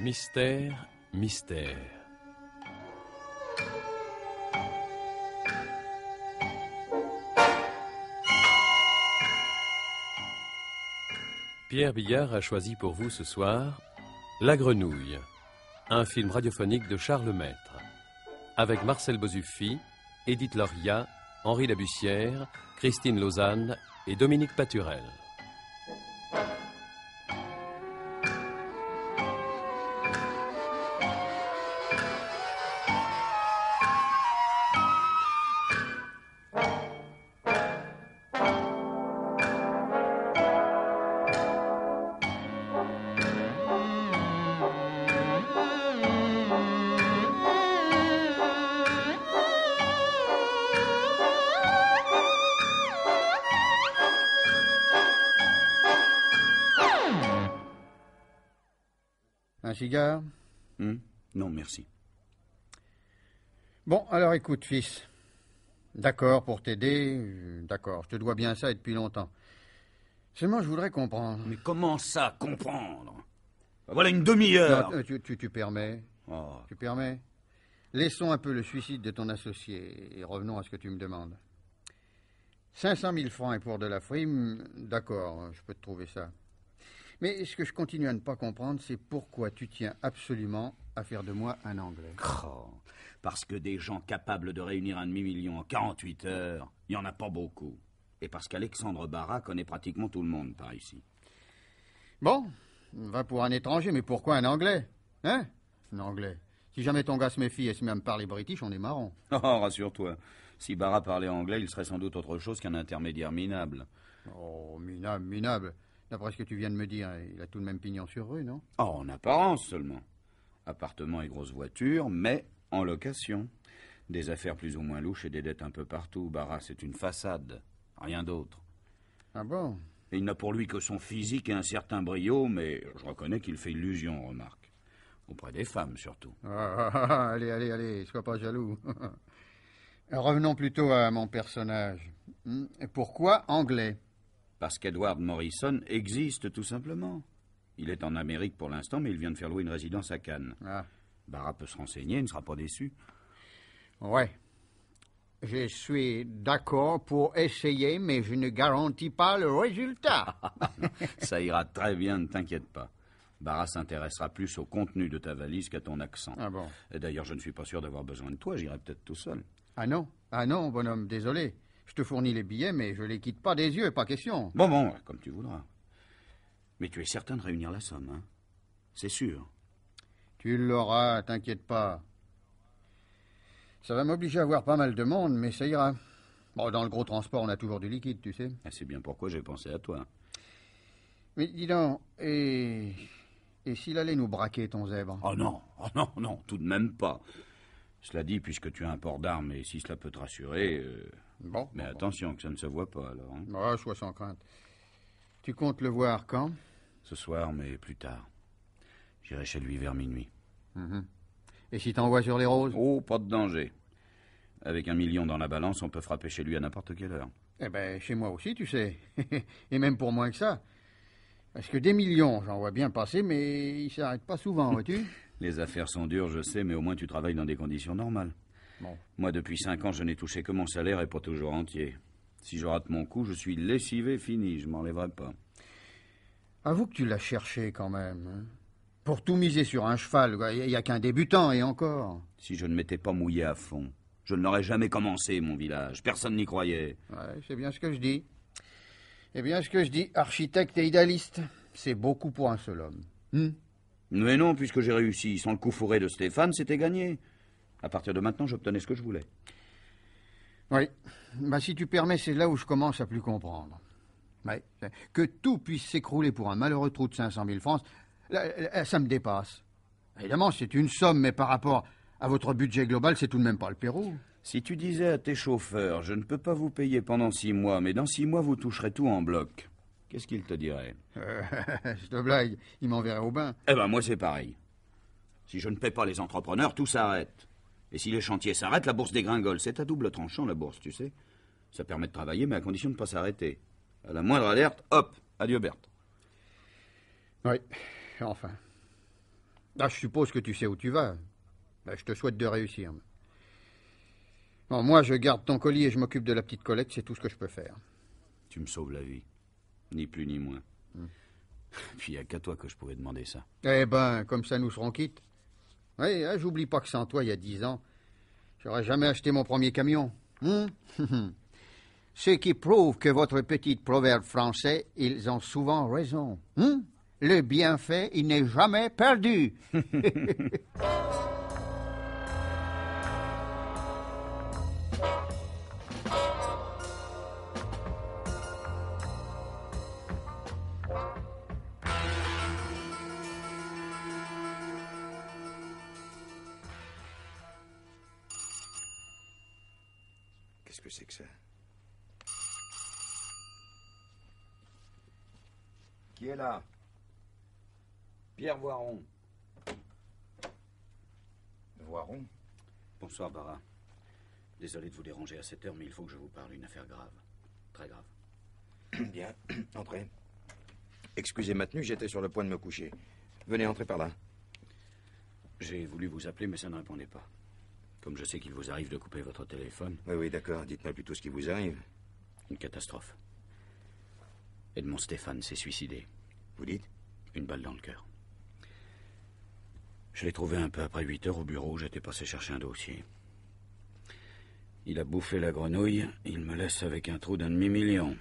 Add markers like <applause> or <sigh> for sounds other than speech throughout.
Mystère, mystère. Pierre Billard a choisi pour vous ce soir La Grenouille, un film radiophonique de Charles Maître, avec Marcel Bozuffi, Edith Loria, Henri Labussière, Christine Lausanne et Dominique Paturel. Hmm. Non, merci. Bon, alors écoute, fils. D'accord pour t'aider, d'accord. Je te dois bien ça et depuis longtemps. Seulement, je voudrais comprendre. Mais comment ça, comprendre Voilà une demi-heure. Tu, tu, permets oh. Tu permets Laissons un peu le suicide de ton associé et revenons à ce que tu me demandes. 500 000 francs et pour de la frime, d'accord, je peux te trouver ça. Mais ce que je continue à ne pas comprendre, c'est pourquoi tu tiens absolument à faire de moi un Anglais. parce que des gens capables de réunir un demi-million en 48 heures, il n'y en a pas beaucoup. Et parce qu'Alexandre Barra connaît pratiquement tout le monde par ici. Bon, va pour un étranger, mais pourquoi un Anglais Hein Un Anglais. Si jamais ton gars se méfie et se met à me parler british, on est marrant. <laughs> Oh, rassure-toi. Si Barra parlait anglais, il serait sans doute autre chose qu'un intermédiaire minable. Oh, minable, minable. D'après ce que tu viens de me dire, il a tout de même pignon sur rue, non oh, En apparence seulement. Appartement et grosse voiture, mais en location. Des affaires plus ou moins louches et des dettes un peu partout. Barra, c'est une façade, rien d'autre. Ah bon Il n'a pour lui que son physique et un certain brio, mais je reconnais qu'il fait illusion, remarque. Auprès des femmes, surtout. Ah, ah, ah, allez, allez, allez, sois pas jaloux. <laughs> Revenons plutôt à mon personnage. Hmm, pourquoi anglais parce qu'Edward Morrison existe tout simplement. Il est en Amérique pour l'instant, mais il vient de faire louer une résidence à Cannes. Ah. Barra peut se renseigner, il ne sera pas déçu. Ouais. Je suis d'accord pour essayer, mais je ne garantis pas le résultat. <laughs> Ça ira très bien, ne t'inquiète pas. Barra s'intéressera plus au contenu de ta valise qu'à ton accent. Ah bon D'ailleurs, je ne suis pas sûr d'avoir besoin de toi, j'irai peut-être tout seul. Ah non, ah non, bonhomme, désolé. Je te fournis les billets, mais je les quitte pas des yeux, pas question. Bon, bon, comme tu voudras. Mais tu es certain de réunir la somme, hein C'est sûr. Tu l'auras, t'inquiète pas. Ça va m'obliger à voir pas mal de monde, mais ça ira. Bon, dans le gros transport, on a toujours du liquide, tu sais. Ah, c'est bien pourquoi j'ai pensé à toi. Mais dis donc, et. Et s'il allait nous braquer, ton zèbre Oh non, oh non, non, tout de même pas. Cela dit, puisque tu as un port d'armes, et si cela peut te rassurer, euh, mais attention, que ça ne se voit pas, alors. Hein. Ah, sois sans crainte. Tu comptes le voir quand Ce soir, mais plus tard. J'irai chez lui vers minuit. Mm-hmm. Et si t'envoies sur les roses Oh, pas de danger. Avec un million dans la balance, on peut frapper chez lui à n'importe quelle heure. Eh ben, chez moi aussi, tu sais. <laughs> Et même pour moins que ça. Parce que des millions, j'en vois bien passer, mais ils s'arrêtent pas souvent, vois-tu <laughs> Les affaires sont dures, je sais, mais au moins tu travailles dans des conditions normales. Moi, depuis cinq ans, je n'ai touché que mon salaire et pas toujours entier. Si je rate mon coup, je suis lessivé fini, je m'enlèverai pas. Avoue que tu l'as cherché quand même. Hein. Pour tout miser sur un cheval, il n'y a qu'un débutant et encore. Si je ne m'étais pas mouillé à fond, je ne l'aurais jamais commencé, mon village. Personne n'y croyait. c'est bien ce que je dis. Et bien ce que je dis, architecte et idéaliste. C'est beaucoup pour un seul homme. Hmm. Mais non, puisque j'ai réussi. Sans le coup fourré de Stéphane, c'était gagné. À partir de maintenant, j'obtenais ce que je voulais. Oui. Bah, si tu permets, c'est là où je commence à plus comprendre. mais Que tout puisse s'écrouler pour un malheureux trou de 500 000 francs, ça me dépasse. Évidemment, c'est une somme, mais par rapport à votre budget global, c'est tout de même pas le Pérou. Si tu disais à tes chauffeurs, je ne peux pas vous payer pendant six mois, mais dans six mois, vous toucherez tout en bloc, qu'est-ce qu'ils te diraient Je euh, <laughs> te blague, ils m'enverraient au bain. Eh ben, moi, c'est pareil. Si je ne paie pas les entrepreneurs, tout s'arrête. Et si les chantiers s'arrêtent, la bourse dégringole. C'est à double tranchant, la bourse, tu sais. Ça permet de travailler, mais à condition de ne pas s'arrêter. À la moindre alerte, hop, adieu Berthe. Oui, enfin. Ah, je suppose que tu sais où tu vas. Bah, je te souhaite de réussir. Bon, moi, je garde ton colis et je m'occupe de la petite collecte, c'est tout ce que je peux faire. Tu me sauves la vie. Ni plus ni moins. Hmm. Puis il n'y a qu'à toi que je pouvais demander ça. Eh ben, comme ça, nous serons quittes j'oublie pas que sans toi, il y a dix ans, j'aurais jamais acheté mon premier camion. Hein? <laughs> Ce qui prouve que votre petit proverbe français, ils ont souvent raison. Hein? Le bienfait, il n'est jamais perdu. <laughs> <laughs> Voiron. Voiron Bonsoir, Bara. Désolé de vous déranger à cette heure, mais il faut que je vous parle d'une affaire grave. Très grave. <coughs> Bien, <coughs> entrez. Excusez ma tenue, j'étais sur le point de me coucher. Venez entrer par là. J'ai voulu vous appeler, mais ça ne répondait pas. Comme je sais qu'il vous arrive de couper votre téléphone. Oui, oui, d'accord. Dites-moi plutôt ce qui vous arrive. Une catastrophe. Edmond Stéphane s'est suicidé. Vous dites Une balle dans le cœur. Je l'ai trouvé un peu après 8 heures au bureau, où j'étais passé chercher un dossier. Il a bouffé la grenouille, il me laisse avec un trou d'un demi-million.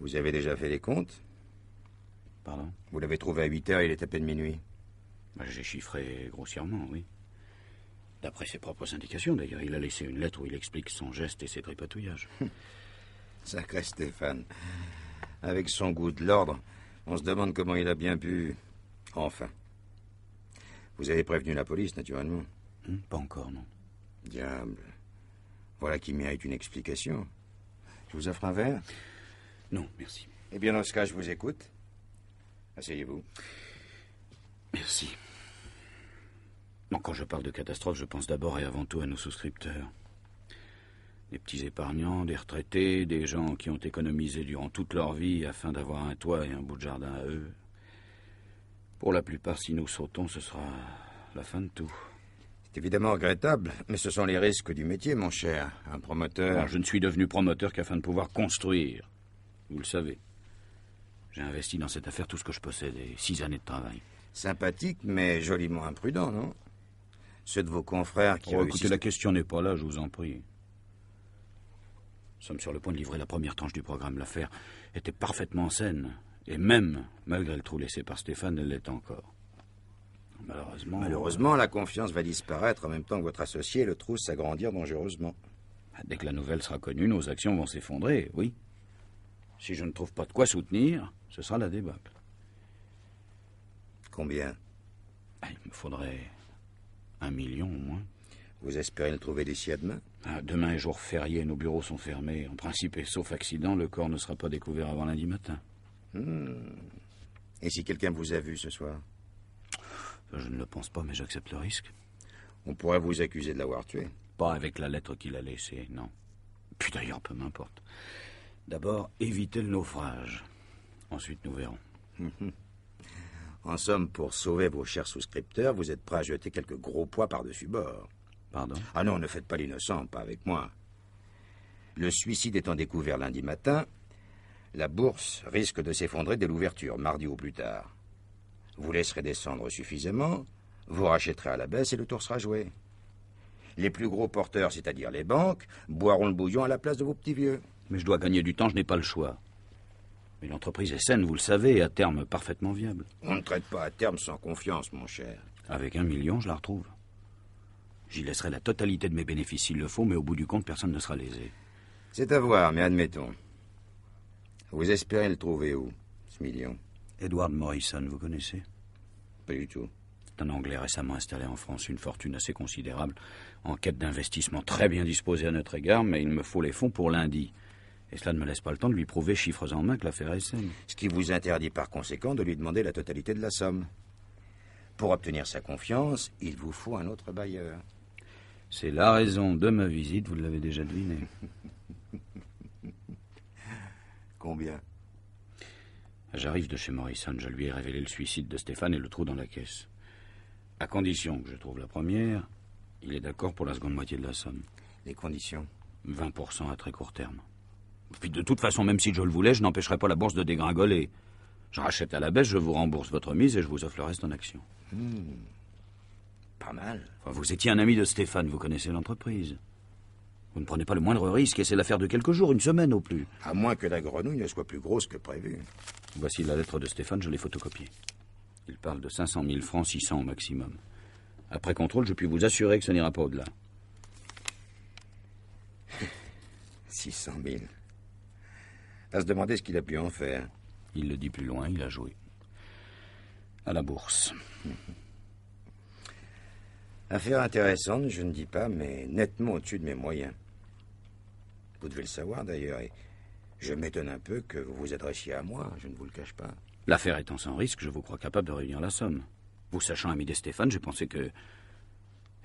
Vous avez déjà fait les comptes Pardon Vous l'avez trouvé à 8 heures, il est à peine minuit. Bah, j'ai chiffré grossièrement, oui. D'après ses propres indications, d'ailleurs, il a laissé une lettre où il explique son geste et ses tripatouillages. <laughs> Sacré Stéphane. Avec son goût de l'ordre, on se demande comment il a bien pu. Enfin. Vous avez prévenu la police, naturellement hmm, Pas encore, non. Diable. Voilà qui mérite une explication. Je vous offre un verre Non, merci. Eh bien, dans ce cas, je vous écoute. Asseyez-vous. Merci. quand je parle de catastrophe, je pense d'abord et avant tout à nos souscripteurs. Des petits épargnants, des retraités, des gens qui ont économisé durant toute leur vie afin d'avoir un toit et un bout de jardin à eux. Pour la plupart, si nous sautons, ce sera la fin de tout. C'est évidemment regrettable, mais ce sont les risques du métier, mon cher. Un promoteur. je ne suis devenu promoteur qu'afin de pouvoir construire. Vous le savez. J'ai investi dans cette affaire tout ce que je possède et six années de travail. Sympathique, mais joliment imprudent, non Ceux de vos confrères qui. ont. Oh, écoutez, la question n'est pas là, je vous en prie. Nous sommes sur le point de livrer la première tranche du programme. L'affaire était parfaitement saine. Et même, malgré le trou laissé par Stéphane, elle l'est encore. Malheureusement. Malheureusement, euh, la confiance va disparaître en même temps que votre associé, le trou s'agrandir dangereusement. Dès que la nouvelle sera connue, nos actions vont s'effondrer, oui. Si je ne trouve pas de quoi soutenir, ce sera la débâcle. Combien ah, Il me faudrait un million au moins. Vous espérez le trouver d'ici à demain ah, Demain est jour férié, nos bureaux sont fermés. En principe, et sauf accident, le corps ne sera pas découvert avant lundi matin. Hmm. Et si quelqu'un vous a vu ce soir euh, Je ne le pense pas, mais j'accepte le risque. On pourrait vous accuser de l'avoir tué. Pas avec la lettre qu'il a laissée, non. Puis d'ailleurs, peu m'importe. D'abord, évitez le naufrage. Ensuite, nous verrons. <laughs> en somme, pour sauver vos chers souscripteurs, vous êtes prêt à jeter quelques gros poids par-dessus bord. Pardon Ah non, ne faites pas l'innocent, pas avec moi. Le suicide étant découvert lundi matin, la bourse risque de s'effondrer dès l'ouverture, mardi ou plus tard. Vous laisserez descendre suffisamment, vous rachèterez à la baisse et le tour sera joué. Les plus gros porteurs, c'est-à-dire les banques, boiront le bouillon à la place de vos petits vieux. Mais je dois gagner du temps, je n'ai pas le choix. Mais l'entreprise est saine, vous le savez, à terme parfaitement viable. On ne traite pas à terme sans confiance, mon cher. Avec un million, je la retrouve. J'y laisserai la totalité de mes bénéfices s'il le faut, mais au bout du compte, personne ne sera lésé. C'est à voir, mais admettons. Vous espérez le trouver où, ce million Edward Morrison, vous connaissez Pas du tout. C'est un Anglais récemment installé en France, une fortune assez considérable, en quête d'investissement très bien disposé à notre égard, mais il me faut les fonds pour lundi. Et cela ne me laisse pas le temps de lui prouver chiffres en main que l'affaire est saine. Ce qui vous interdit par conséquent de lui demander la totalité de la somme. Pour obtenir sa confiance, il vous faut un autre bailleur. C'est la raison de ma visite, vous l'avez déjà deviné. <laughs> combien J'arrive de chez Morrison, je lui ai révélé le suicide de Stéphane et le trou dans la caisse. À condition que je trouve la première, il est d'accord pour la seconde moitié de la somme. Les conditions 20% à très court terme. Puis de toute façon, même si je le voulais, je n'empêcherais pas la bourse de dégringoler. Je rachète à la baisse, je vous rembourse votre mise et je vous offre le reste en action. Hmm, pas mal. vous étiez un ami de Stéphane, vous connaissez l'entreprise. Vous ne prenez pas le moindre risque et c'est l'affaire de quelques jours, une semaine au plus. À moins que la grenouille ne soit plus grosse que prévu. Voici la lettre de Stéphane, je l'ai photocopiée. Il parle de 500 000 francs, 600 au maximum. Après contrôle, je puis vous assurer que ce n'ira pas au-delà. 600 000. À se demander ce qu'il a pu en faire. Il le dit plus loin, il a joué. À la bourse. Affaire intéressante, je ne dis pas, mais nettement au-dessus de mes moyens. Vous devez le savoir d'ailleurs, et je m'étonne un peu que vous vous adressiez à moi, je ne vous le cache pas. L'affaire étant sans risque, je vous crois capable de réunir la somme. Vous sachant, ami de Stéphane, je pensais que.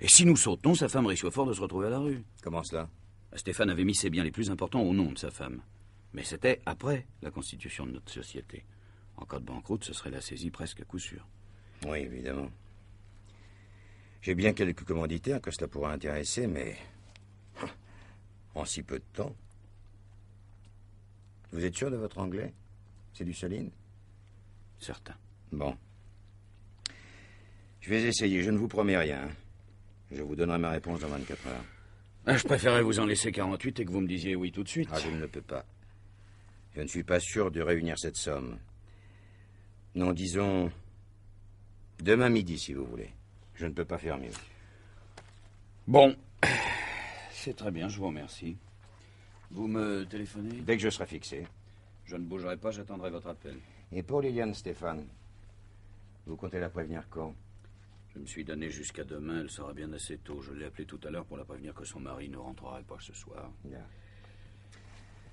Et si nous sautons, sa femme risque fort de se retrouver à la rue. Comment cela Stéphane avait mis ses biens les plus importants au nom de sa femme. Mais c'était après la constitution de notre société. En cas de banqueroute, ce serait la saisie presque à coup sûr. Oui, évidemment. J'ai bien quelques commanditaires que cela pourrait intéresser, mais en si peu de temps Vous êtes sûr de votre anglais C'est du solide Certain. Bon. Je vais essayer, je ne vous promets rien. Hein. Je vous donnerai ma réponse dans 24 heures. Ah, je préférais vous en laisser 48 et que vous me disiez oui tout de suite. Ah, je ne peux pas. Je ne suis pas sûr de réunir cette somme. Non, disons demain midi, si vous voulez. Je ne peux pas faire mieux. Bon, c'est très bien, je vous remercie. Vous me téléphonez Dès que je serai fixé. Je ne bougerai pas, j'attendrai votre appel. Et pour Liliane Stéphane, vous comptez la prévenir quand Je me suis donné jusqu'à demain, elle sera bien assez tôt. Je l'ai appelée tout à l'heure pour la prévenir que son mari ne rentrerait pas ce soir. Bien.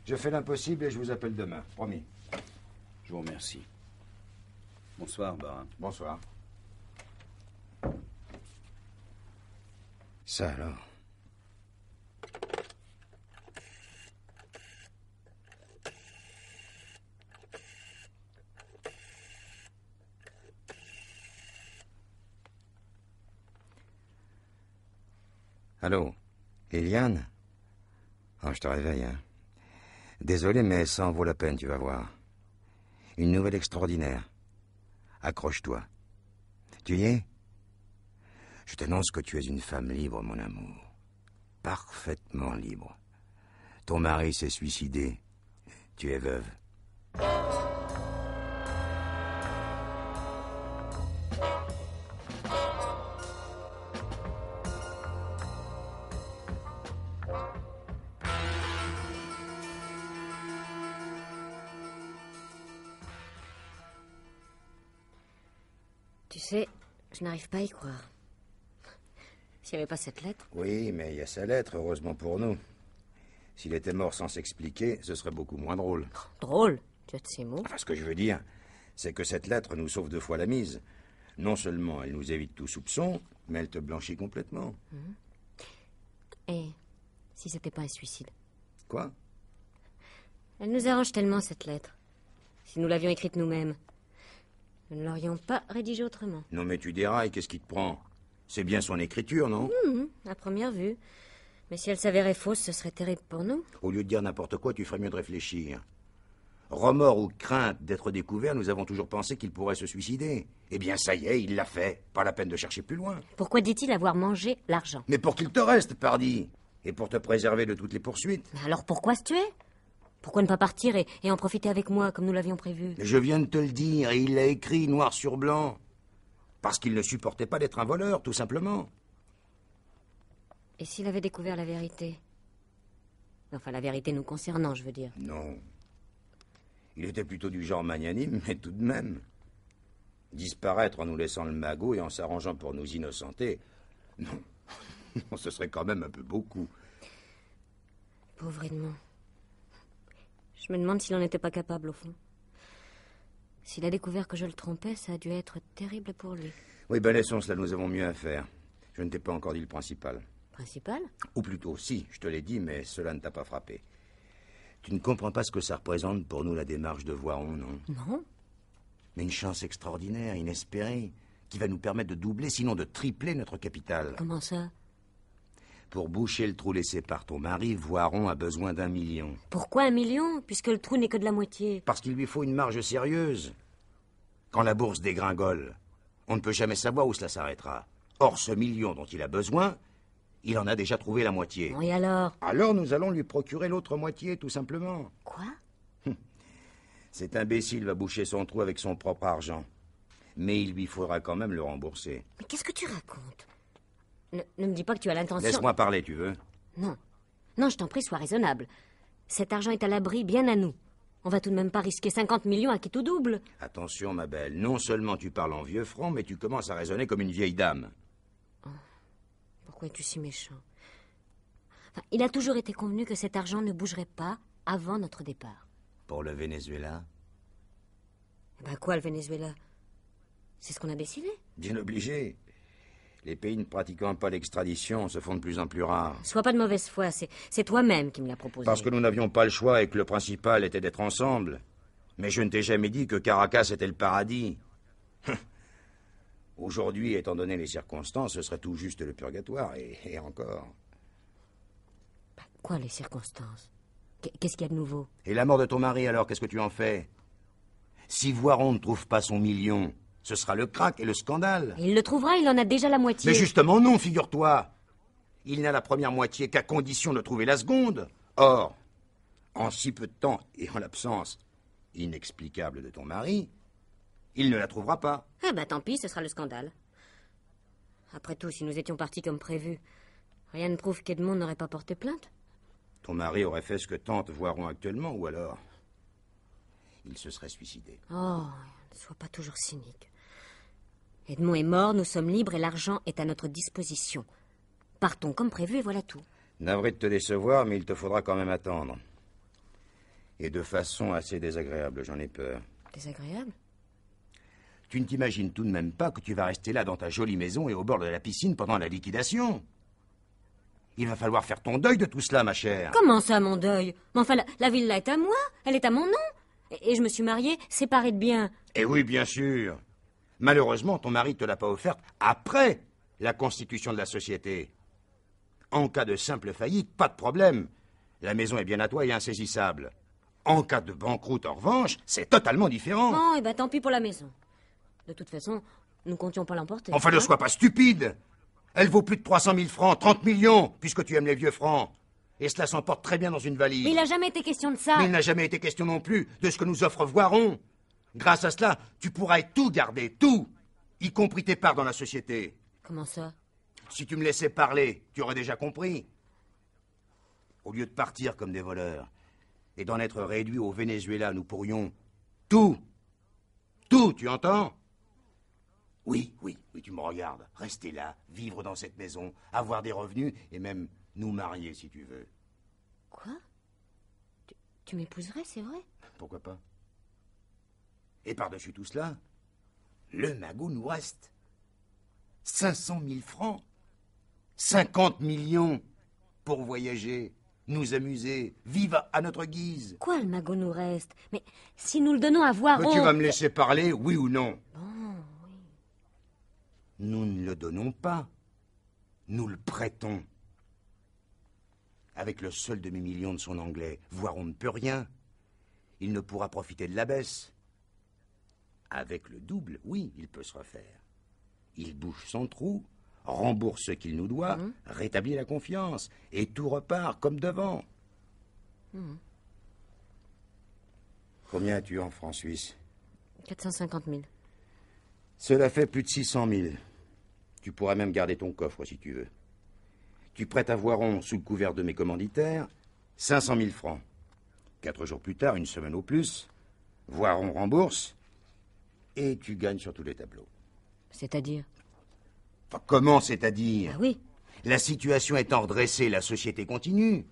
Je fais l'impossible et je vous appelle demain, promis. Je vous remercie. Bonsoir, Barin. Bonsoir. Ça alors Allô Eliane ah, je te réveille, hein. Désolé, mais ça en vaut la peine, tu vas voir. Une nouvelle extraordinaire. Accroche-toi. Tu y es Je t'annonce que tu es une femme libre, mon amour. Parfaitement libre. Ton mari s'est suicidé. Tu es veuve. pas y croire. S'il n'y avait pas cette lettre. Oui, mais il y a sa lettre, heureusement pour nous. S'il était mort sans s'expliquer, ce serait beaucoup moins drôle. Drôle Tu as de ces mots Ce que je veux dire, c'est que cette lettre nous sauve deux fois la mise. Non seulement elle nous évite tout soupçon, mais elle te blanchit complètement. Hmm. Et si n'était pas un suicide Quoi Elle nous arrange tellement cette lettre. Si nous l'avions écrite nous-mêmes. Nous ne l'aurions pas rédigé autrement. Non, mais tu dérailles, qu'est-ce qui te prend C'est bien son écriture, non Hum, À première vue. Mais si elle s'avérait fausse, ce serait terrible pour nous. Au lieu de dire n'importe quoi, tu ferais mieux de réfléchir. Remords ou crainte d'être découvert, nous avons toujours pensé qu'il pourrait se suicider. Eh bien, ça y est, il l'a fait. Pas la peine de chercher plus loin. Pourquoi dit-il avoir mangé l'argent Mais pour qu'il te reste, pardi. Et pour te préserver de toutes les poursuites. Alors pourquoi se tuer pourquoi ne pas partir et, en profiter avec moi, comme nous l'avions prévu Je viens de te le dire, et il l'a écrit noir sur blanc. Parce qu'il ne supportait pas d'être un voleur, tout simplement. Et s'il avait découvert la vérité Enfin, la vérité nous concernant, je veux dire. Non. Il était plutôt du genre magnanime, mais tout de même. Disparaître en nous laissant le magot et en s'arrangeant pour nous innocenter. non. <laughs> ce serait quand même un peu beaucoup. Pauvre Edmond. Je me demande s'il n'en était pas capable, au fond. S'il a découvert que je le trompais, ça a dû être terrible pour lui. Oui, ben laissons cela, nous avons mieux à faire. Je ne t'ai pas encore dit le principal. Principal Ou plutôt, si, je te l'ai dit, mais cela ne t'a pas frappé. Tu ne comprends pas ce que ça représente pour nous la démarche de Voiron, non Non. Mais une chance extraordinaire, inespérée, qui va nous permettre de doubler, sinon de tripler notre capital. Comment ça pour boucher le trou laissé par ton mari, Voiron a besoin d'un million. Pourquoi un million Puisque le trou n'est que de la moitié. Parce qu'il lui faut une marge sérieuse. Quand la bourse dégringole, on ne peut jamais savoir où cela s'arrêtera. Or, ce million dont il a besoin, il en a déjà trouvé la moitié. Et alors Alors nous allons lui procurer l'autre moitié, tout simplement. Quoi hum. Cet imbécile va boucher son trou avec son propre argent. Mais il lui faudra quand même le rembourser. Mais qu'est-ce que tu racontes ne, me dis pas que tu as l'intention. Laisse-moi parler, tu veux Non. Non, je t'en prie, sois raisonnable. Cet argent est à l'abri, bien à nous. On va tout de même pas risquer 50 millions à qui tout double. Attention, ma belle. Non seulement tu parles en vieux franc, mais tu commences à raisonner comme une vieille dame. Oh, pourquoi es-tu si méchant Il a toujours été convenu que cet argent ne bougerait pas avant notre départ. Pour le Venezuela Eh ben quoi, le Venezuela C'est ce qu'on a décidé Bien obligé. Les pays ne pratiquant pas l'extradition se font de plus en plus rares. Sois pas de mauvaise foi, c'est toi-même qui me l'as proposé. Parce que nous n'avions pas le choix et que le principal était d'être ensemble. Mais je ne t'ai jamais dit que Caracas était le paradis. <laughs> Aujourd'hui, étant donné les circonstances, ce serait tout juste le purgatoire, et, encore. Bah, quoi les circonstances Qu'est-ce qu'il y a de nouveau Et la mort de ton mari, alors, qu'est-ce que tu en fais Si Voiron ne trouve pas son million, ce sera le crack et le scandale. Il le trouvera, il en a déjà la moitié. Mais justement non, figure-toi. Il n'a la première moitié qu'à condition de trouver la seconde. Or, en si peu de temps et en l'absence inexplicable de ton mari, il ne la trouvera pas. Eh ben, tant pis, ce sera le scandale. Après tout, si nous étions partis comme prévu, rien ne prouve qu'Edmond n'aurait pas porté plainte. Ton mari aurait fait ce que tante voiront actuellement, ou alors il se serait suicidé. Oh, ne sois pas toujours cynique. Edmond est mort, nous sommes libres et l'argent est à notre disposition. Partons comme prévu et voilà tout. Navré de te décevoir, mais il te faudra quand même attendre. Et de façon assez désagréable, j'en ai peur. Désagréable Tu ne t'imagines tout de même pas que tu vas rester là dans ta jolie maison et au bord de la piscine pendant la liquidation il va falloir faire ton deuil de tout cela, ma chère. Comment ça, mon deuil Mais enfin, la, ville villa est à moi, elle est à mon nom. Et, je me suis mariée, séparée de biens. Et eh oui, bien sûr. Malheureusement, ton mari ne te l'a pas offerte après la constitution de la société. En cas de simple faillite, pas de problème. La maison est bien à toi et insaisissable. En cas de banqueroute, en revanche, c'est totalement différent. Non, et eh ben tant pis pour la maison. De toute façon, nous comptions pas l'emporter. Enfin, ne hein. sois pas stupide. Elle vaut plus de 300 000 francs, 30 millions, puisque tu aimes les vieux francs. Et cela s'emporte très bien dans une valise. Mais il n'a jamais été question de ça. Mais il n'a jamais été question non plus de ce que nous offre Voiron. Grâce à cela, tu pourras tout garder, tout, y compris tes parts dans la société. Comment ça Si tu me laissais parler, tu aurais déjà compris. Au lieu de partir comme des voleurs et d'en être réduits au Venezuela, nous pourrions tout, tout, tu entends Oui, oui, oui, tu me regardes. Rester là, vivre dans cette maison, avoir des revenus et même nous marier si tu veux. Quoi tu m'épouserais, c'est vrai Pourquoi pas et par-dessus tout cela, le magot nous reste 500 000 francs, 50 millions pour voyager, nous amuser, vivre à notre guise. Quoi, le magot nous reste Mais si nous le donnons à voir. On... Tu vas me laisser parler, oui ou non Bon, oui. Nous ne le donnons pas. Nous le prêtons. Avec le seul demi-million de son anglais, voire on ne peut rien, il ne pourra profiter de la baisse. Avec le double, oui, il peut se refaire. Il bouge son trou, rembourse ce qu'il nous doit, hum. rétablit la confiance, et tout repart comme devant. Hum. Combien as-tu en francs suisses 450 000. Cela fait plus de 600 000. Tu pourras même garder ton coffre si tu veux. Tu prêtes à Voiron, sous le couvert de mes commanditaires, 500 000 francs. Quatre jours plus tard, une semaine au plus, Voiron rembourse, et tu gagnes sur tous les tableaux. C'est-à-dire Comment c'est-à-dire Ah oui. La situation étant redressée, la société continue.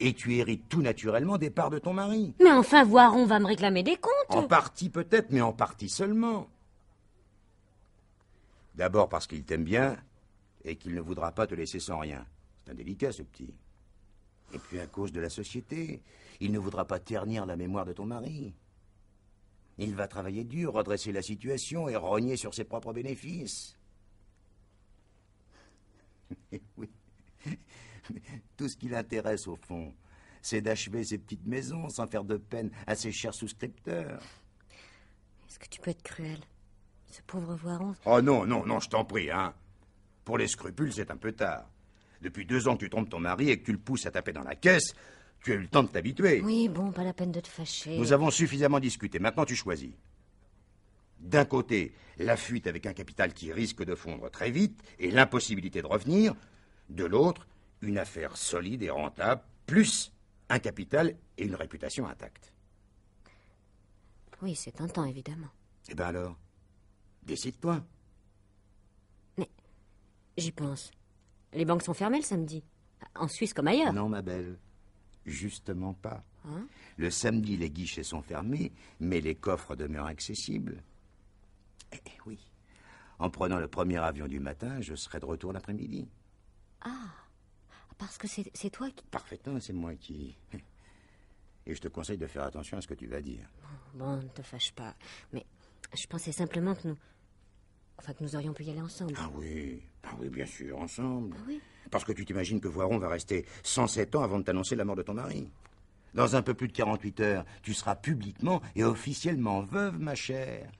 Et tu hérites tout naturellement des parts de ton mari. Mais enfin, voir, on va me réclamer des comptes. En partie peut-être, mais en partie seulement. D'abord parce qu'il t'aime bien et qu'il ne voudra pas te laisser sans rien. C'est indélicat, ce petit. Et puis à cause de la société, il ne voudra pas ternir la mémoire de ton mari. Il va travailler dur, redresser la situation et rogner sur ses propres bénéfices. <laughs> Eh oui. Tout ce qui l'intéresse, au fond, c'est d'achever ses petites maisons sans faire de peine à ses chers souscripteurs. Est-ce que tu peux être cruel Ce pauvre Voiron. Oh non, non, non, je t'en prie, hein. Pour les scrupules, c'est un peu tard. Depuis deux ans que tu trompes ton mari et que tu le pousses à taper dans la caisse, tu as eu le temps de t'habituer. Oui, bon, pas la peine de te fâcher. Nous avons suffisamment discuté. Maintenant, tu choisis. D'un côté, la fuite avec un capital qui risque de fondre très vite et l'impossibilité de revenir. De l'autre, une affaire solide et rentable, plus un capital et une réputation intacte. Oui, c'est tentant, évidemment. Eh bien alors, décide-toi. Mais, j'y pense. Les banques sont fermées le samedi. En Suisse comme ailleurs. Non, ma belle. Justement pas. Hein le samedi, les guichets sont fermés, mais les coffres demeurent accessibles. Eh oui. En prenant le premier avion du matin, je serai de retour l'après-midi. Ah, parce que c'est toi qui... Parfaitement, c'est moi qui... Et je te conseille de faire attention à ce que tu vas dire. Bon, ne te fâche pas. Mais je pensais simplement que nous... Enfin, que nous aurions pu y aller ensemble. Ah oui, ah oui, bien sûr, ensemble. Ah oui parce que tu t'imagines que Voiron va rester 107 ans avant de t'annoncer la mort de ton mari. Dans un peu plus de 48 heures, tu seras publiquement et officiellement veuve, ma chère.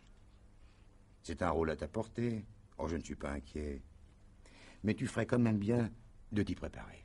C'est un rôle à ta portée. Oh, je ne suis pas inquiet. Mais tu ferais quand même bien de t'y préparer.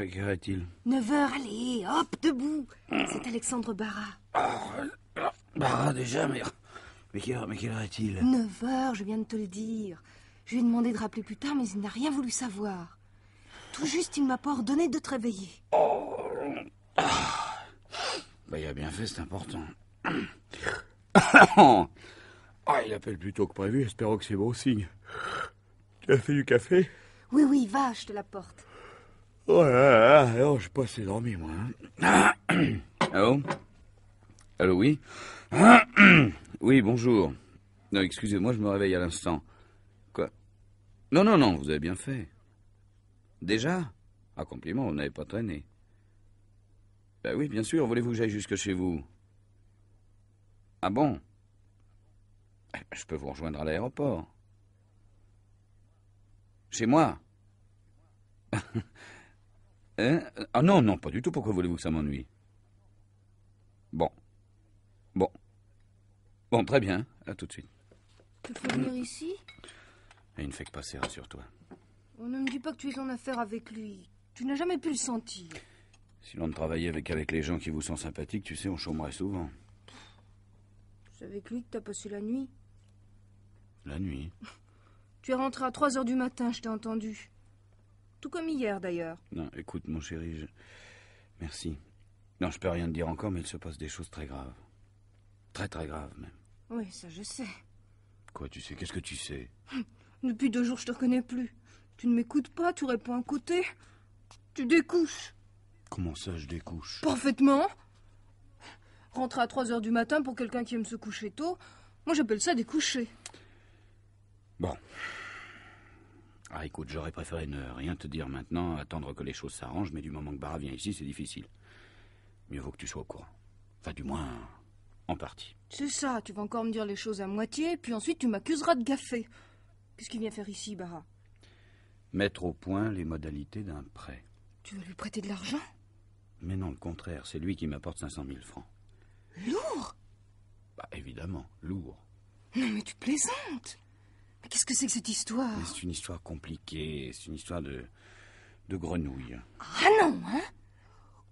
est il 9 heures, allez, hop, debout C'est Alexandre Barra. Ah, Barra déjà, mais. Mais quelle, heure est-il 9 heures, je viens de te le dire. Je lui ai demandé de rappeler plus tard, mais il n'a rien voulu savoir. Tout juste, il m'a pas ordonné de te réveiller. Oh, ah. Bah, il a bien fait, c'est important. <coughs> ah, il appelle plus tôt que prévu, espérons que c'est bon signe. Tu as fait du café Oui, oui, va, je te porte. Oh là là, je suis pas assez dormi, moi. Hein. <coughs> Allô Allô, oui <coughs> Oui, bonjour. Non, excusez-moi, je me réveille à l'instant. Quoi Non, non, non, vous avez bien fait. Déjà Ah, compliment, vous n'avez pas traîné. Ben oui, bien sûr, voulez-vous que j'aille jusque chez vous Ah bon eh, Je peux vous rejoindre à l'aéroport. Chez moi <laughs> Hein? ah non, non, pas du tout. Pourquoi voulez-vous que ça m'ennuie Bon. Bon. Bon, très bien. À tout de suite. Tu peux venir ici Il ne fait que passer, rassure-toi. On oh, ne me dit pas que tu es en affaire avec lui. Tu n'as jamais pu le sentir. Si l'on ne travaillait avec, avec les gens qui vous sont sympathiques, tu sais, on chômerait souvent. C'est avec lui que as passé la nuit La nuit <laughs> Tu es rentré à 3 heures du matin, je t'ai entendu. Tout comme hier, d'ailleurs. Non, écoute, mon chéri, je... Merci. Non, je peux rien te dire encore, mais il se passe des choses très graves. Très, très graves, même. Oui, ça, je sais. Quoi, tu sais Qu'est-ce que tu sais <laughs> Depuis deux jours, je te reconnais plus. Tu ne m'écoutes pas, tu réponds à côté. Tu découches. Comment ça, je découche Parfaitement. Rentrer à 3 heures du matin pour quelqu'un qui aime se coucher tôt, moi j'appelle ça découcher. Bon, ah, écoute, j'aurais préféré ne rien te dire maintenant, attendre que les choses s'arrangent, mais du moment que Bara vient ici, c'est difficile. Mieux vaut que tu sois au courant. Enfin, du moins, en partie. C'est ça, tu vas encore me dire les choses à moitié, puis ensuite tu m'accuseras de gaffer. Qu'est-ce qu'il vient faire ici, Bara Mettre au point les modalités d'un prêt. Tu veux lui prêter de l'argent Mais non, le contraire, c'est lui qui m'apporte 500 000 francs. Lourd Bah, évidemment, lourd. Non, mais tu plaisantes mais qu'est-ce que c'est que cette histoire C'est une histoire compliquée, c'est une histoire de, de grenouille. Ah non, hein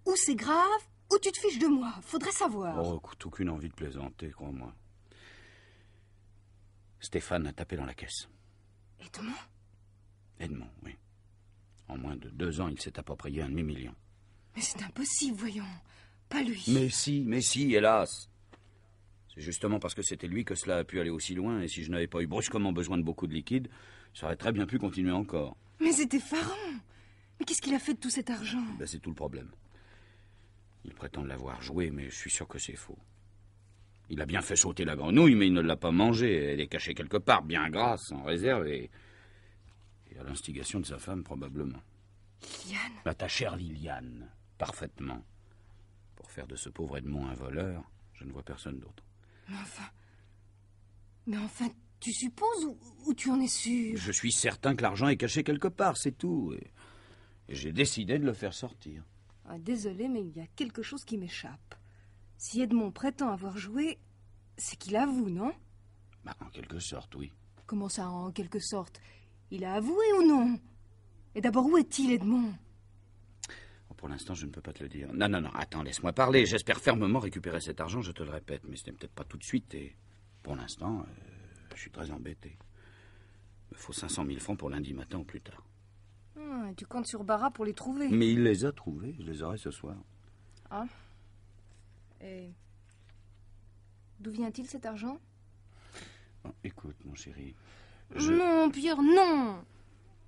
Ou c'est grave, ou tu te fiches de moi. Faudrait savoir. Oh, écoute, aucune envie de plaisanter, crois-moi. Stéphane a tapé dans la caisse. Edmond Edmond, oui. En moins de deux ans, il s'est approprié un demi-million. Mais c'est impossible, voyons. Pas lui. Mais si, mais si, hélas. C'est justement parce que c'était lui que cela a pu aller aussi loin, et si je n'avais pas eu brusquement besoin de beaucoup de liquide, ça aurait très bien pu continuer encore. Mais c'était effarant Mais qu'est-ce qu'il a fait de tout cet argent ben, C'est tout le problème. Il prétend l'avoir joué, mais je suis sûr que c'est faux. Il a bien fait sauter la grenouille, mais il ne l'a pas mangée. Elle est cachée quelque part, bien grasse, en réserve, et, à l'instigation de sa femme, probablement. Liliane bah, Ta chère Liliane, parfaitement. Pour faire de ce pauvre Edmond un voleur, je ne vois personne d'autre. Mais enfin. Mais enfin, tu supposes ou, tu en es sûr Je suis certain que l'argent est caché quelque part, c'est tout. Et, j'ai décidé de le faire sortir. Ah, désolé, mais il y a quelque chose qui m'échappe. Si Edmond prétend avoir joué, c'est qu'il avoue, non bah, En quelque sorte, oui. Comment ça, en quelque sorte Il a avoué ou non Et d'abord, où est-il, Edmond pour l'instant, je ne peux pas te le dire. Non, non, non, attends, laisse-moi parler. J'espère fermement récupérer cet argent, je te le répète, mais ce n'est peut-être pas tout de suite et pour l'instant, euh, je suis très embêté. Il me faut 500 000 francs pour lundi matin ou plus tard. Ah, tu comptes sur Barra pour les trouver Mais il les a trouvés, je les aurai ce soir. Ah Et. D'où vient-il cet argent Écoute, mon chéri. Non, Pierre, non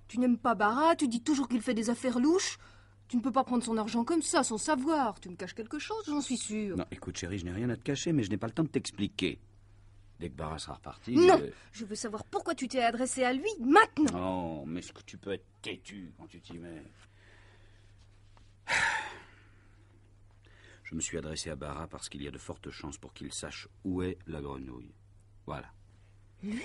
Tu n'aimes pas Barra, tu dis toujours qu'il fait des affaires louches. Tu ne peux pas prendre son argent comme ça, sans savoir. Tu me caches quelque chose, j'en suis sûr. Non, écoute, chérie, je n'ai rien à te cacher, mais je n'ai pas le temps de t'expliquer. Dès que Barra sera reparti. Non Je veux savoir pourquoi tu t'es adressé à lui maintenant Oh, mais est-ce que tu peux être têtu quand tu t'y mets Je me suis adressé à Bara parce qu'il y a de fortes chances pour qu'il sache où est la grenouille. Voilà. Lui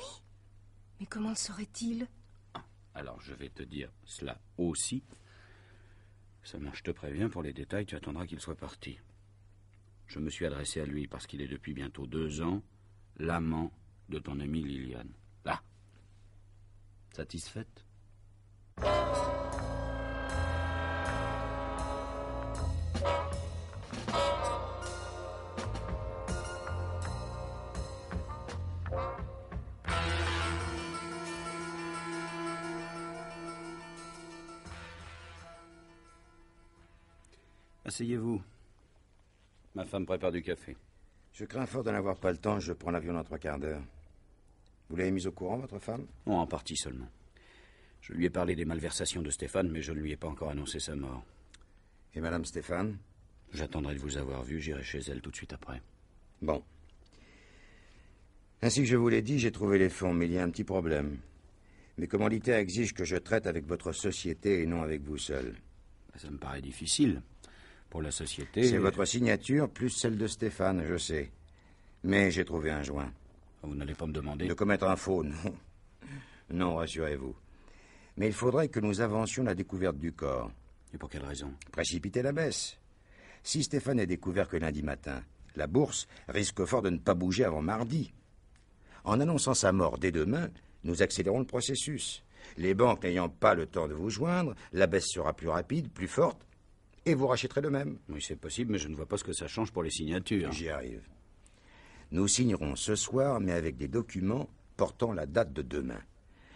Mais comment le saurait-il ah, Alors je vais te dire cela aussi je te préviens, pour les détails, tu attendras qu'il soit parti. Je me suis adressé à lui parce qu'il est depuis bientôt deux ans l'amant de ton amie Liliane. Là. Ah. Satisfaite Asseyez-vous. Ma femme prépare du café. Je crains fort de n'avoir pas le temps, je prends l'avion dans trois quarts d'heure. Vous l'avez mise au courant, votre femme Non, oh, en partie seulement. Je lui ai parlé des malversations de Stéphane, mais je ne lui ai pas encore annoncé sa mort. Et Madame Stéphane J'attendrai de vous avoir vu, j'irai chez elle tout de suite après. Bon. Ainsi que je vous l'ai dit, j'ai trouvé les fonds, mais il y a un petit problème. Mes commanditaires exigent que je traite avec votre société et non avec vous seul. Bah, ça me paraît difficile pour la société. C'est votre signature plus celle de Stéphane, je sais. Mais j'ai trouvé un joint. Vous n'allez pas me demander De commettre un faux, non. Non, rassurez-vous. Mais il faudrait que nous avancions la découverte du corps. Et pour quelle raison Précipiter la baisse. Si Stéphane est découvert que lundi matin, la bourse risque fort de ne pas bouger avant mardi. En annonçant sa mort dès demain, nous accélérons le processus. Les banques n'ayant pas le temps de vous joindre, la baisse sera plus rapide, plus forte, et vous rachèterez de même. Oui, c'est possible, mais je ne vois pas ce que ça change pour les signatures. J'y arrive. Nous signerons ce soir, mais avec des documents portant la date de demain.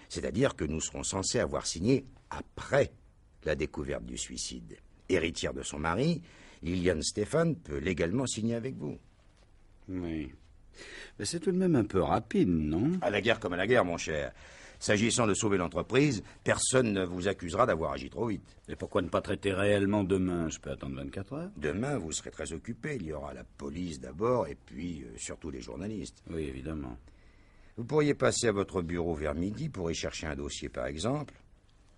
C'est-à-dire que nous serons censés avoir signé après la découverte du suicide. Héritière de son mari, Liliane Stéphane peut légalement signer avec vous. Oui. Mais c'est tout de même un peu rapide, non À la guerre comme à la guerre, mon cher. S'agissant de sauver l'entreprise, personne ne vous accusera d'avoir agi trop vite. Et pourquoi ne pas traiter réellement demain Je peux attendre 24 heures Demain, vous serez très occupé. Il y aura la police d'abord et puis euh, surtout les journalistes. Oui, évidemment. Vous pourriez passer à votre bureau vers midi pour y chercher un dossier, par exemple.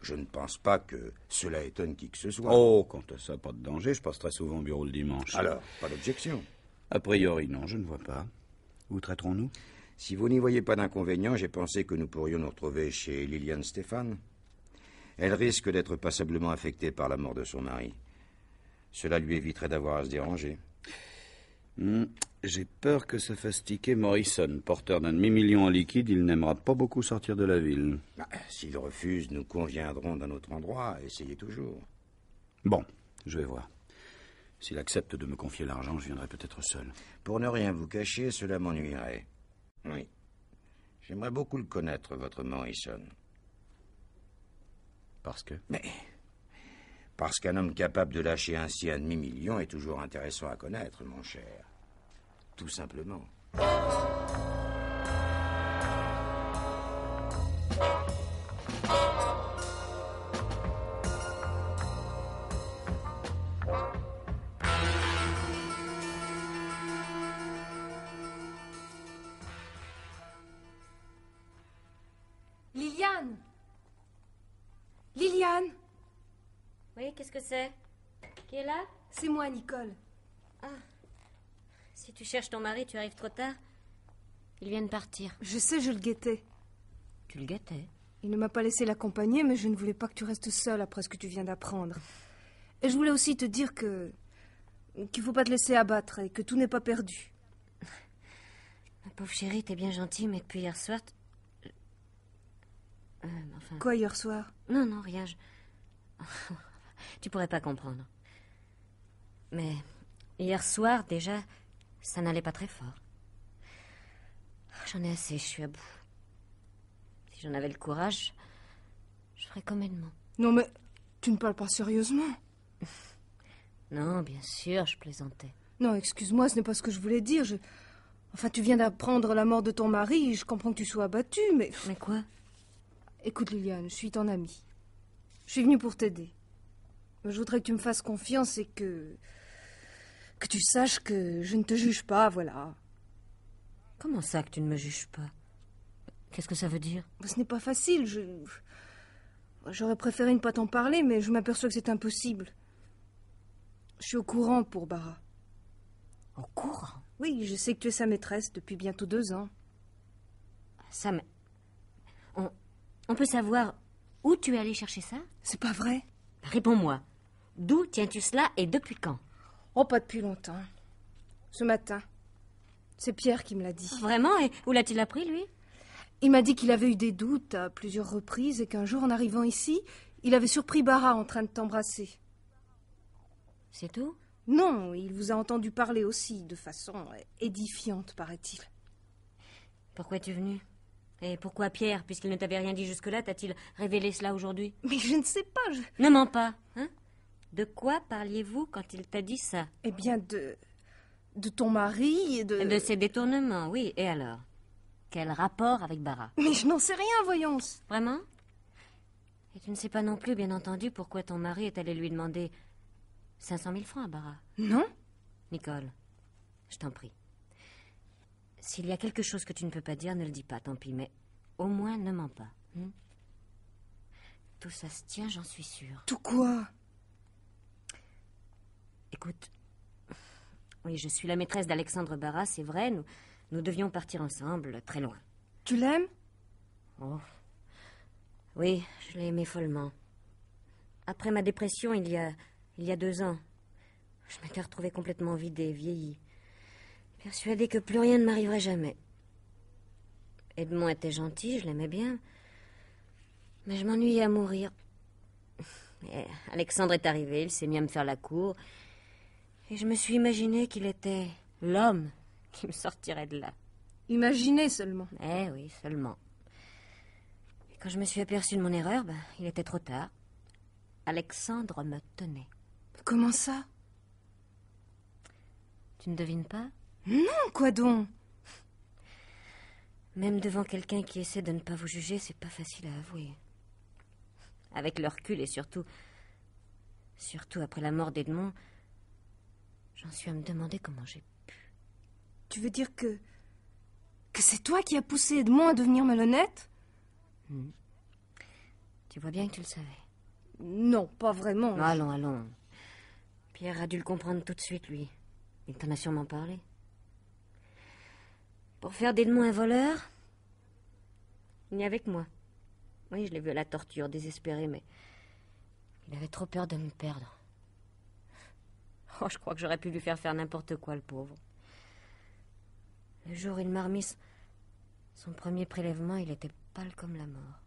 Je ne pense pas que cela étonne qui que ce soit. Oh, quant à ça, pas de danger. Je passe très souvent au bureau le dimanche. Alors, pas d'objection A priori, non, je ne vois pas. Où traiterons-nous si vous n'y voyez pas d'inconvénient, j'ai pensé que nous pourrions nous retrouver chez Liliane Stéphane. Elle risque d'être passablement affectée par la mort de son mari. Cela lui éviterait d'avoir à se déranger. Hmm, j'ai peur que ça fasse tiquer Morrison. Porteur d'un demi-million en liquide, il n'aimera pas beaucoup sortir de la ville. Bah, s'il refuse, nous conviendrons d'un autre endroit. Essayez toujours. Bon, je vais voir. S'il accepte de me confier l'argent, je viendrai peut-être seul. Pour ne rien vous cacher, cela m'ennuierait. Oui. J'aimerais beaucoup le connaître, votre Morrison. Parce que Mais. Parce qu'un homme capable de lâcher ainsi un demi-million est toujours intéressant à connaître, mon cher. Tout simplement. Ah. Si tu cherches ton mari, tu arrives trop tard. Il vient de partir. Je sais, je le guettais. Tu le guettais Il ne m'a pas laissé l'accompagner, mais je ne voulais pas que tu restes seule après ce que tu viens d'apprendre. Et je voulais aussi te dire que. qu'il faut pas te laisser abattre et que tout n'est pas perdu. Ma pauvre chérie, t'es bien gentille, mais depuis hier soir. Euh, Quoi hier soir Non, non, rien. Je... <laughs> tu pourrais pas comprendre. Mais hier soir, déjà, ça n'allait pas très fort. Ah, j'en ai assez, je suis à bout. Si j'en avais le courage, je ferais comme Edmond. Non, mais tu ne parles pas sérieusement. <laughs> non, bien sûr, je plaisantais. Non, excuse-moi, ce n'est pas ce que je voulais dire. Je... Enfin, tu viens d'apprendre la mort de ton mari, je comprends que tu sois abattue, mais. Mais quoi Écoute, Liliane, je suis ton amie. Je suis venue pour t'aider. Je voudrais que tu me fasses confiance et que que tu saches que je ne te juge pas, voilà. Comment ça que tu ne me juges pas Qu'est-ce que ça veut dire bah, Ce n'est pas facile, je... J'aurais préféré ne pas t'en parler, mais je m'aperçois que c'est impossible. Je suis au courant pour Bara. Au courant Oui, je sais que tu es sa maîtresse depuis bientôt deux ans. Ça mais On... On peut savoir où tu es allé chercher ça C'est pas vrai Réponds-moi. D'où tiens-tu cela et depuis quand Oh, pas depuis longtemps. Ce matin. C'est Pierre qui me l'a dit. Vraiment Et où l'a-t-il appris, lui Il m'a dit qu'il avait eu des doutes à plusieurs reprises et qu'un jour, en arrivant ici, il avait surpris Bara en train de t'embrasser. C'est tout Non, il vous a entendu parler aussi, de façon édifiante, paraît-il. Pourquoi es-tu venu? et pourquoi Pierre, puisqu'il ne t'avait rien dit jusque-là, t'a-t-il révélé cela aujourd'hui Mais je ne sais pas, je... Ne mens pas, hein de quoi parliez-vous quand il t'a dit ça Eh bien, de. de ton mari et de. De ses détournements, oui. Et alors Quel rapport avec Bara Mais je n'en sais rien, voyons Vraiment Et tu ne sais pas non plus, bien entendu, pourquoi ton mari est allé lui demander 500 000 francs à Bara Non Nicole, je t'en prie. S'il y a quelque chose que tu ne peux pas dire, ne le dis pas, tant pis, mais au moins ne mens pas. Hmm? Tout ça se tient, j'en suis sûre. Tout quoi Écoute, oui, je suis la maîtresse d'Alexandre Barra, c'est vrai, nous, nous devions partir ensemble, très loin. Tu l'aimes Oh. Oui, je l'ai aimé follement. Après ma dépression, il y a, il y a deux ans, je m'étais retrouvée complètement vidée, vieillie, persuadée que plus rien ne m'arriverait jamais. Edmond était gentil, je l'aimais bien, mais je m'ennuyais à mourir. Alexandre est arrivé, il s'est mis à me faire la cour. Et je me suis imaginé qu'il était l'homme qui me sortirait de là. Imaginez seulement. Eh oui, seulement. Et quand je me suis aperçue de mon erreur, ben, il était trop tard. Alexandre me tenait. Comment ça Tu ne devines pas Non, quoi donc Même devant quelqu'un qui essaie de ne pas vous juger, c'est pas facile à avouer. Avec le recul et surtout. Surtout après la mort d'Edmond, J'en suis à me demander comment j'ai pu. Tu veux dire que. que c'est toi qui as poussé Edmond à devenir malhonnête hmm. Tu vois bien que tu le savais. Non, pas vraiment. allons, allons. Pierre a dû le comprendre tout de suite, lui. Il t'en a sûrement parlé. Pour faire d'Edmond un voleur, il n'y avait que moi. Oui, je l'ai vu à la torture, désespéré, mais il avait trop peur de me perdre. <laughs> Oh, je crois que j'aurais pu lui faire faire n'importe quoi, le pauvre. Le jour où il m'a remis son premier prélèvement, il était pâle comme la mort.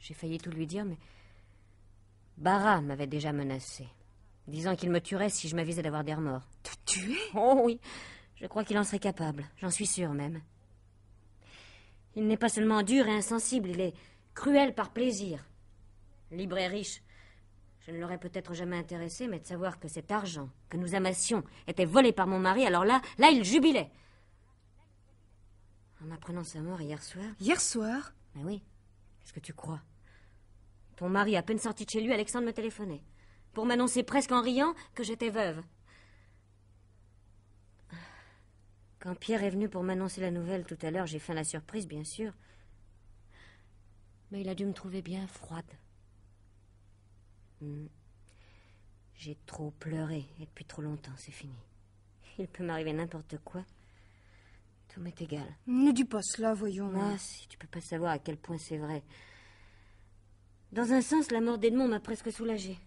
J'ai failli tout lui dire, mais Bara m'avait déjà menacé, disant qu'il me tuerait si je m'avisais d'avoir des remords. Te tuer Oh oui, je crois qu'il en serait capable, j'en suis sûre même. Il n'est pas seulement dur et insensible, il est cruel par plaisir. Libre et riche, je ne l'aurais peut-être jamais intéressé, mais de savoir que cet argent que nous amassions était volé par mon mari, alors là, là, il jubilait. En apprenant sa mort hier soir. Hier soir Mais oui. Qu'est-ce que tu crois Ton mari, à peine sorti de chez lui, Alexandre me téléphonait. Pour m'annoncer presque en riant que j'étais veuve. Quand Pierre est venu pour m'annoncer la nouvelle tout à l'heure, j'ai fait la surprise, bien sûr. Mais il a dû me trouver bien froide. Hmm. J'ai trop pleuré, et depuis trop longtemps, c'est fini. Il peut m'arriver n'importe quoi. Tout m'est égal. Ne dis pas cela, voyons. Ah, si tu peux pas savoir à quel point c'est vrai. Dans un sens, la mort d'Edmond m'a presque soulagée.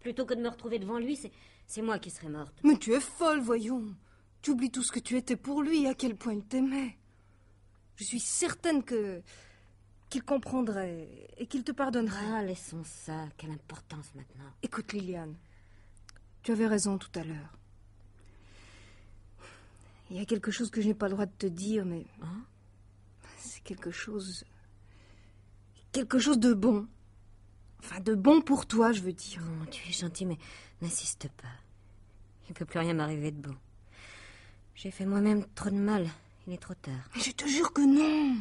Plutôt que de me retrouver devant lui, c'est moi qui serais morte. Mais tu es folle, voyons. Tu oublies tout ce que tu étais pour lui, à quel point il t'aimait. Je suis certaine que qu'il comprendrait et qu'il te pardonnerait. Ah, laissons ça. Quelle importance maintenant. Écoute, Liliane, tu avais raison tout à l'heure. Il y a quelque chose que je n'ai pas le droit de te dire, mais. Hein c'est quelque chose. Quelque chose de bon. Enfin, de bon pour toi, je veux dire. tu es gentil, mais n'insiste pas. Il ne peut plus rien m'arriver de bon. J'ai fait moi-même trop de mal. Il est trop tard. Mais je te jure que non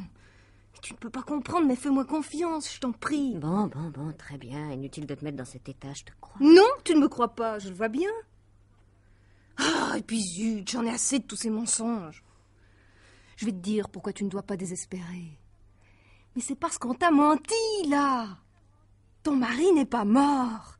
tu ne peux pas comprendre, mais fais-moi confiance, je t'en prie. Bon, bon, bon, très bien. Inutile de te mettre dans cet état, je te crois. Non, tu ne me crois pas, je le vois bien. Ah, et puis zut, j'en ai assez de tous ces mensonges. Je vais te dire pourquoi tu ne dois pas désespérer. Mais c'est parce qu'on t'a menti, là. Ton mari n'est pas mort.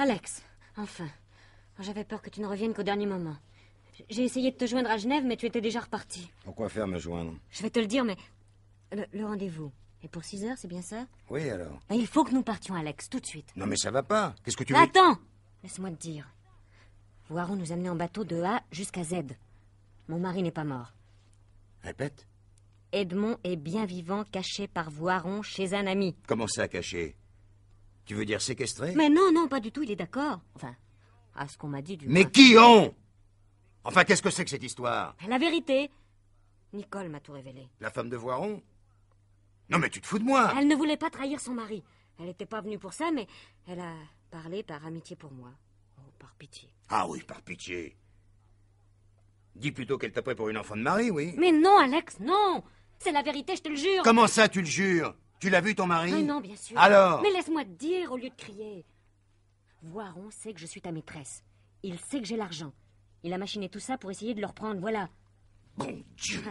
Alex, enfin. Oh, j'avais peur que tu ne reviennes qu'au dernier moment. J'ai essayé de te joindre à Genève, mais tu étais déjà reparti. Pourquoi faire me joindre Je vais te le dire, mais. Le, rendez-vous. Et pour 6 heures, c'est bien ça Oui, alors. il faut que nous partions, Alex, tout de suite. Non, mais ça va pas. Qu'est-ce que tu veux Attends Laisse-moi te dire. Voiron nous a amener en bateau de A jusqu'à Z. Mon mari n'est pas mort. Répète. Edmond est bien vivant, caché par Voiron chez un ami. Comment ça, caché tu veux dire séquestré Mais non, non, pas du tout, il est d'accord. Enfin, à ce qu'on m'a dit du Mais qui ont Enfin, qu'est-ce que c'est que cette histoire La vérité. Nicole m'a tout révélé. La femme de Voiron Non, mais tu te fous de moi Elle ne voulait pas trahir son mari. Elle n'était pas venue pour ça, mais elle a parlé par amitié pour moi. Oh, par pitié. Ah oui, par pitié. Dis plutôt qu'elle t'a pris pour une enfant de mari, oui Mais non, Alex, non C'est la vérité, je te le jure Comment ça, tu le jures tu l'as vu, ton mari Non, ah non, bien sûr. Alors Mais laisse-moi te dire au lieu de crier. Voiron sait que je suis ta maîtresse. Il sait que j'ai l'argent. Il a machiné tout ça pour essayer de le reprendre, voilà. Bon Dieu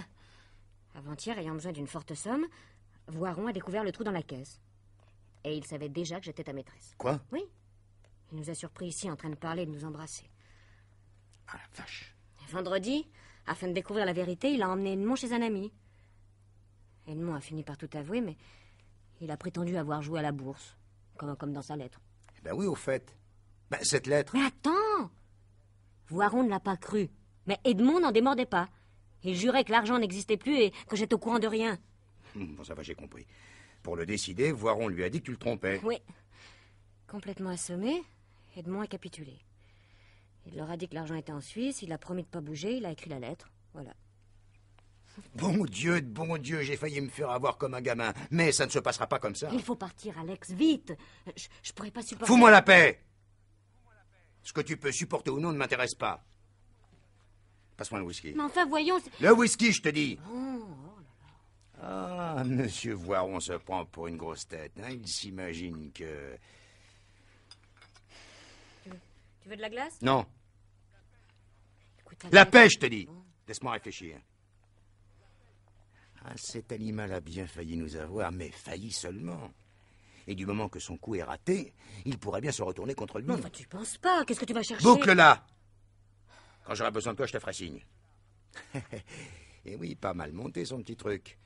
<laughs> Avant-hier, ayant besoin d'une forte somme, Voiron a découvert le trou dans la caisse. Et il savait déjà que j'étais ta maîtresse. Quoi Oui. Il nous a surpris ici en train de parler et de nous embrasser. Ah la vache Vendredi, afin de découvrir la vérité, il a emmené Edmond chez un ami. Edmond a fini par tout avouer, mais il a prétendu avoir joué à la bourse, comme, dans sa lettre. Eh ben oui, au fait. Ben, cette lettre. Mais attends Voiron ne l'a pas cru. Mais Edmond n'en démordait pas. Il jurait que l'argent n'existait plus et que j'étais au courant de rien. Hmm, bon, ça va, j'ai compris. Pour le décider, Voiron lui a dit que tu le trompais. Oui. Complètement assommé, Edmond a capitulé. Il leur a dit que l'argent était en Suisse, il a promis de ne pas bouger, il a écrit la lettre. Voilà. Bon Dieu, de bon Dieu, j'ai failli me faire avoir comme un gamin. Mais ça ne se passera pas comme ça. Il faut partir, Alex, vite. Je, je pourrais pas supporter. Fous-moi la paix Ce que tu peux supporter ou non ne m'intéresse pas. Passe-moi le whisky. Mais enfin, voyons. Le whisky, je te dis oh, oh là Ah, monsieur Voiron se prend pour une grosse tête. Hein. Il s'imagine que. Tu veux, de la glace Non. la paix, je te dis. Laisse-moi réfléchir. Ah, cet animal a bien failli nous avoir, mais failli seulement. Et du moment que son coup est raté, il pourrait bien se retourner contre lui. Non, tu penses pas. Qu'est-ce que tu vas chercher Boucle-la Quand j'aurai besoin de toi, je te ferai signe. <laughs> Et eh oui, pas mal monté son petit truc.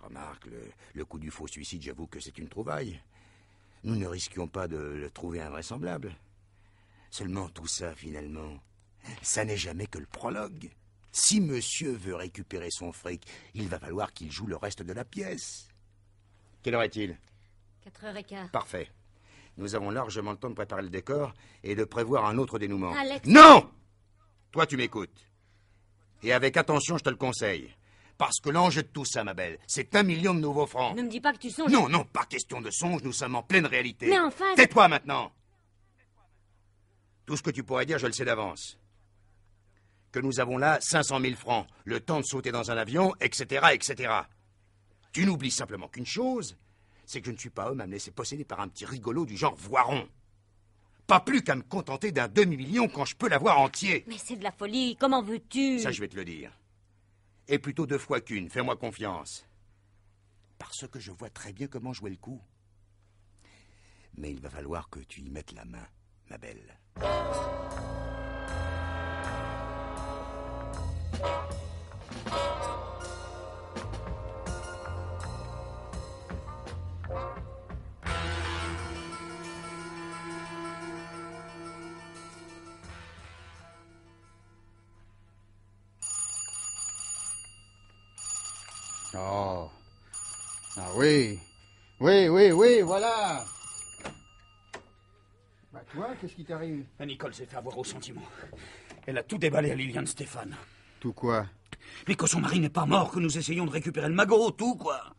Remarque, le, le coup du faux suicide, j'avoue que c'est une trouvaille. Nous ne risquions pas de le trouver invraisemblable. Seulement tout ça, finalement, ça n'est jamais que le prologue. Si monsieur veut récupérer son fric, il va falloir qu'il joue le reste de la pièce. Quelle heure est-il 4h15. Parfait. Nous avons largement le temps de préparer le décor et de prévoir un autre dénouement. Alex... Non Toi, tu m'écoutes. Et avec attention, je te le conseille. Parce que l'enjeu de tout ça, ma belle, c'est un million de nouveaux francs. Ne me dis pas que tu songes. Non, non, pas question de songe, nous sommes en pleine réalité. Mais enfin. Tais-toi maintenant Tout ce que tu pourrais dire, je le sais d'avance que nous avons là 500 000 francs, le temps de sauter dans un avion, etc., etc. Tu n'oublies simplement qu'une chose, c'est que je ne suis pas homme à me laisser posséder par un petit rigolo du genre Voiron. Pas plus qu'à me contenter d'un demi-million quand je peux l'avoir entier. Mais c'est de la folie, comment veux-tu Ça, je vais te le dire. Et plutôt deux fois qu'une, fais-moi confiance. Parce que je vois très bien comment jouer le coup. Mais il va falloir que tu y mettes la main, ma belle. Oh. Ah oui. Oui, oui, oui, voilà. Bah toi, qu'est-ce qui t'arrive La ah, Nicole s'est fait avoir au sentiment. Elle a tout déballé à Liliane Stéphane. Tout quoi Mais que son mari n'est pas mort, que nous essayons de récupérer le magot, tout quoi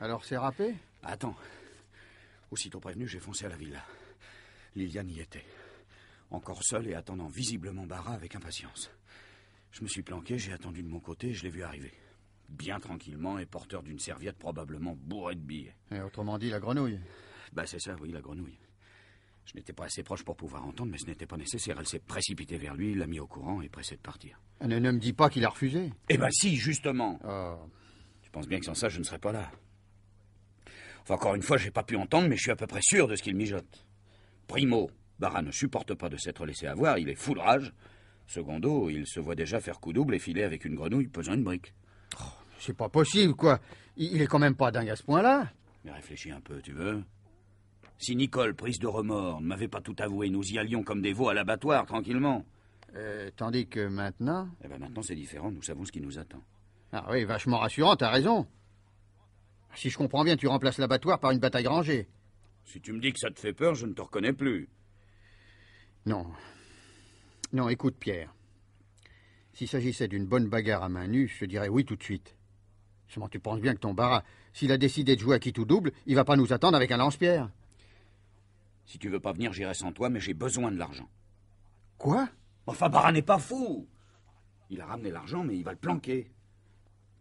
Alors c'est râpé bah, Attends. Aussitôt prévenu, j'ai foncé à la villa. Liliane y était. Encore seule et attendant visiblement Barra avec impatience. Je me suis planqué, j'ai attendu de mon côté, je l'ai vu arriver. Bien tranquillement et porteur d'une serviette probablement bourrée de billets. Et autrement dit, la grenouille. Bah c'est ça, oui, la grenouille. Je n'étais pas assez proche pour pouvoir entendre, mais ce n'était pas nécessaire. Elle s'est précipitée vers lui, l'a mis au courant et pressée de partir. Elle ne me dit pas qu'il a refusé. Eh ben si, justement. Tu ah. Je pense bien que sans ça, je ne serais pas là. Enfin, encore une fois, j'ai pas pu entendre, mais je suis à peu près sûr de ce qu'il mijote. Primo, Barra ne supporte pas de s'être laissé avoir, il est fou de rage. Secondo, il se voit déjà faire coup double et filer avec une grenouille pesant une brique. Oh, c'est pas possible, quoi. Il est quand même pas dingue à ce point-là. Mais réfléchis un peu, tu veux si Nicole, prise de remords, ne m'avait pas tout avoué, nous y allions comme des veaux à l'abattoir, tranquillement. Euh, tandis que maintenant. Eh bien maintenant, c'est différent. Nous savons ce qui nous attend. Ah oui, vachement rassurant, t'as raison. Si je comprends bien, tu remplaces l'abattoir par une bataille rangée. Si tu me dis que ça te fait peur, je ne te reconnais plus. Non. Non, écoute, Pierre. S'il s'agissait d'une bonne bagarre à main nue, je dirais oui tout de suite. Seulement, tu penses bien que ton barat, s'il a décidé de jouer à qui tout double, il va pas nous attendre avec un lance-pierre. Si tu veux pas venir, j'irai sans toi, mais j'ai besoin de l'argent. Quoi Enfin, Bara n'est pas fou Il a ramené l'argent, mais il va le planquer.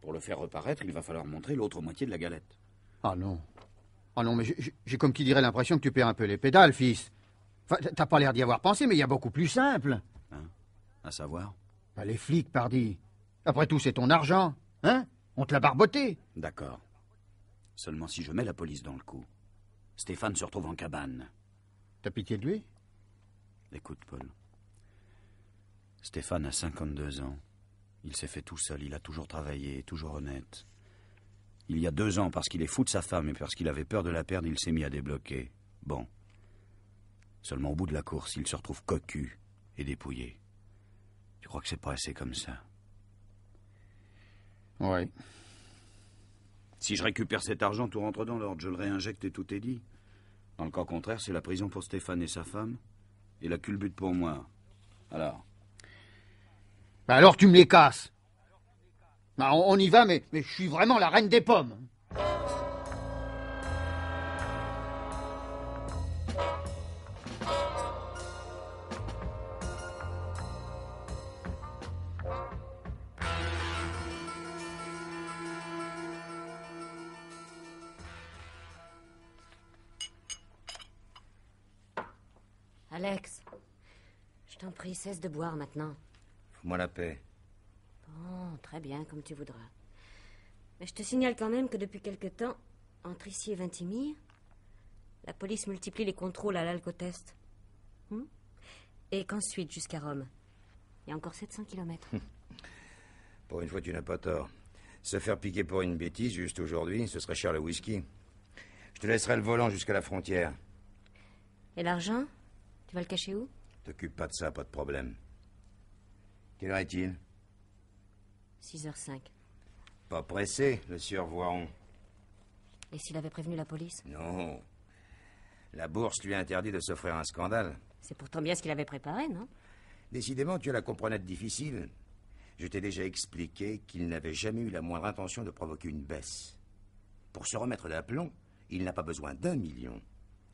Pour le faire reparaître, il va falloir montrer l'autre moitié de la galette. Ah non. Ah non, mais j'ai comme qui dirait l'impression que tu perds un peu les pédales, fils. Enfin, t'as pas l'air d'y avoir pensé, mais il y a beaucoup plus simple. Hein À savoir Pas bah, Les flics, pardi. Après tout, c'est ton argent. Hein On te l'a barboté. D'accord. Seulement si je mets la police dans le coup. Stéphane se retrouve en cabane. T'as pitié de lui Écoute, Paul. Stéphane a 52 ans. Il s'est fait tout seul, il a toujours travaillé, toujours honnête. Il y a deux ans, parce qu'il est fou de sa femme et parce qu'il avait peur de la perdre, il s'est mis à débloquer. Bon. Seulement au bout de la course, il se retrouve cocu et dépouillé. Tu crois que c'est pas assez comme ça Ouais. Si je récupère cet argent, tout rentre dans l'ordre. Je le réinjecte et tout est dit. Dans le cas contraire, c'est la prison pour Stéphane et sa femme, et la culbute pour moi. Alors ben Alors tu me les casses ben, on, y va, mais, mais je suis vraiment la reine des pommes. Alex, je t'en prie, cesse de boire maintenant. Fous-moi la paix. Bon, très bien, comme tu voudras. Mais je te signale quand même que depuis quelque temps, entre ici et Vintimille, la police multiplie les contrôles à l'Alcotest. test. Hmm et qu'ensuite, jusqu'à Rome. Il y a encore 700 kilomètres. <laughs> pour une fois, tu n'as pas tort. Se faire piquer pour une bêtise, juste aujourd'hui, ce serait cher le whisky. Je te laisserai le volant jusqu'à la frontière. Et l'argent tu vas le cacher où T'occupe pas de ça, pas de problème. Quelle heure est-il 6h05. Pas pressé, le sieur Voiron. Et s'il avait prévenu la police Non. La bourse lui a interdit de s'offrir un scandale. C'est pourtant bien ce qu'il avait préparé, non Décidément, tu as la comprenais difficile. Je t'ai déjà expliqué qu'il n'avait jamais eu la moindre intention de provoquer une baisse. Pour se remettre d'aplomb, il n'a pas besoin d'un million.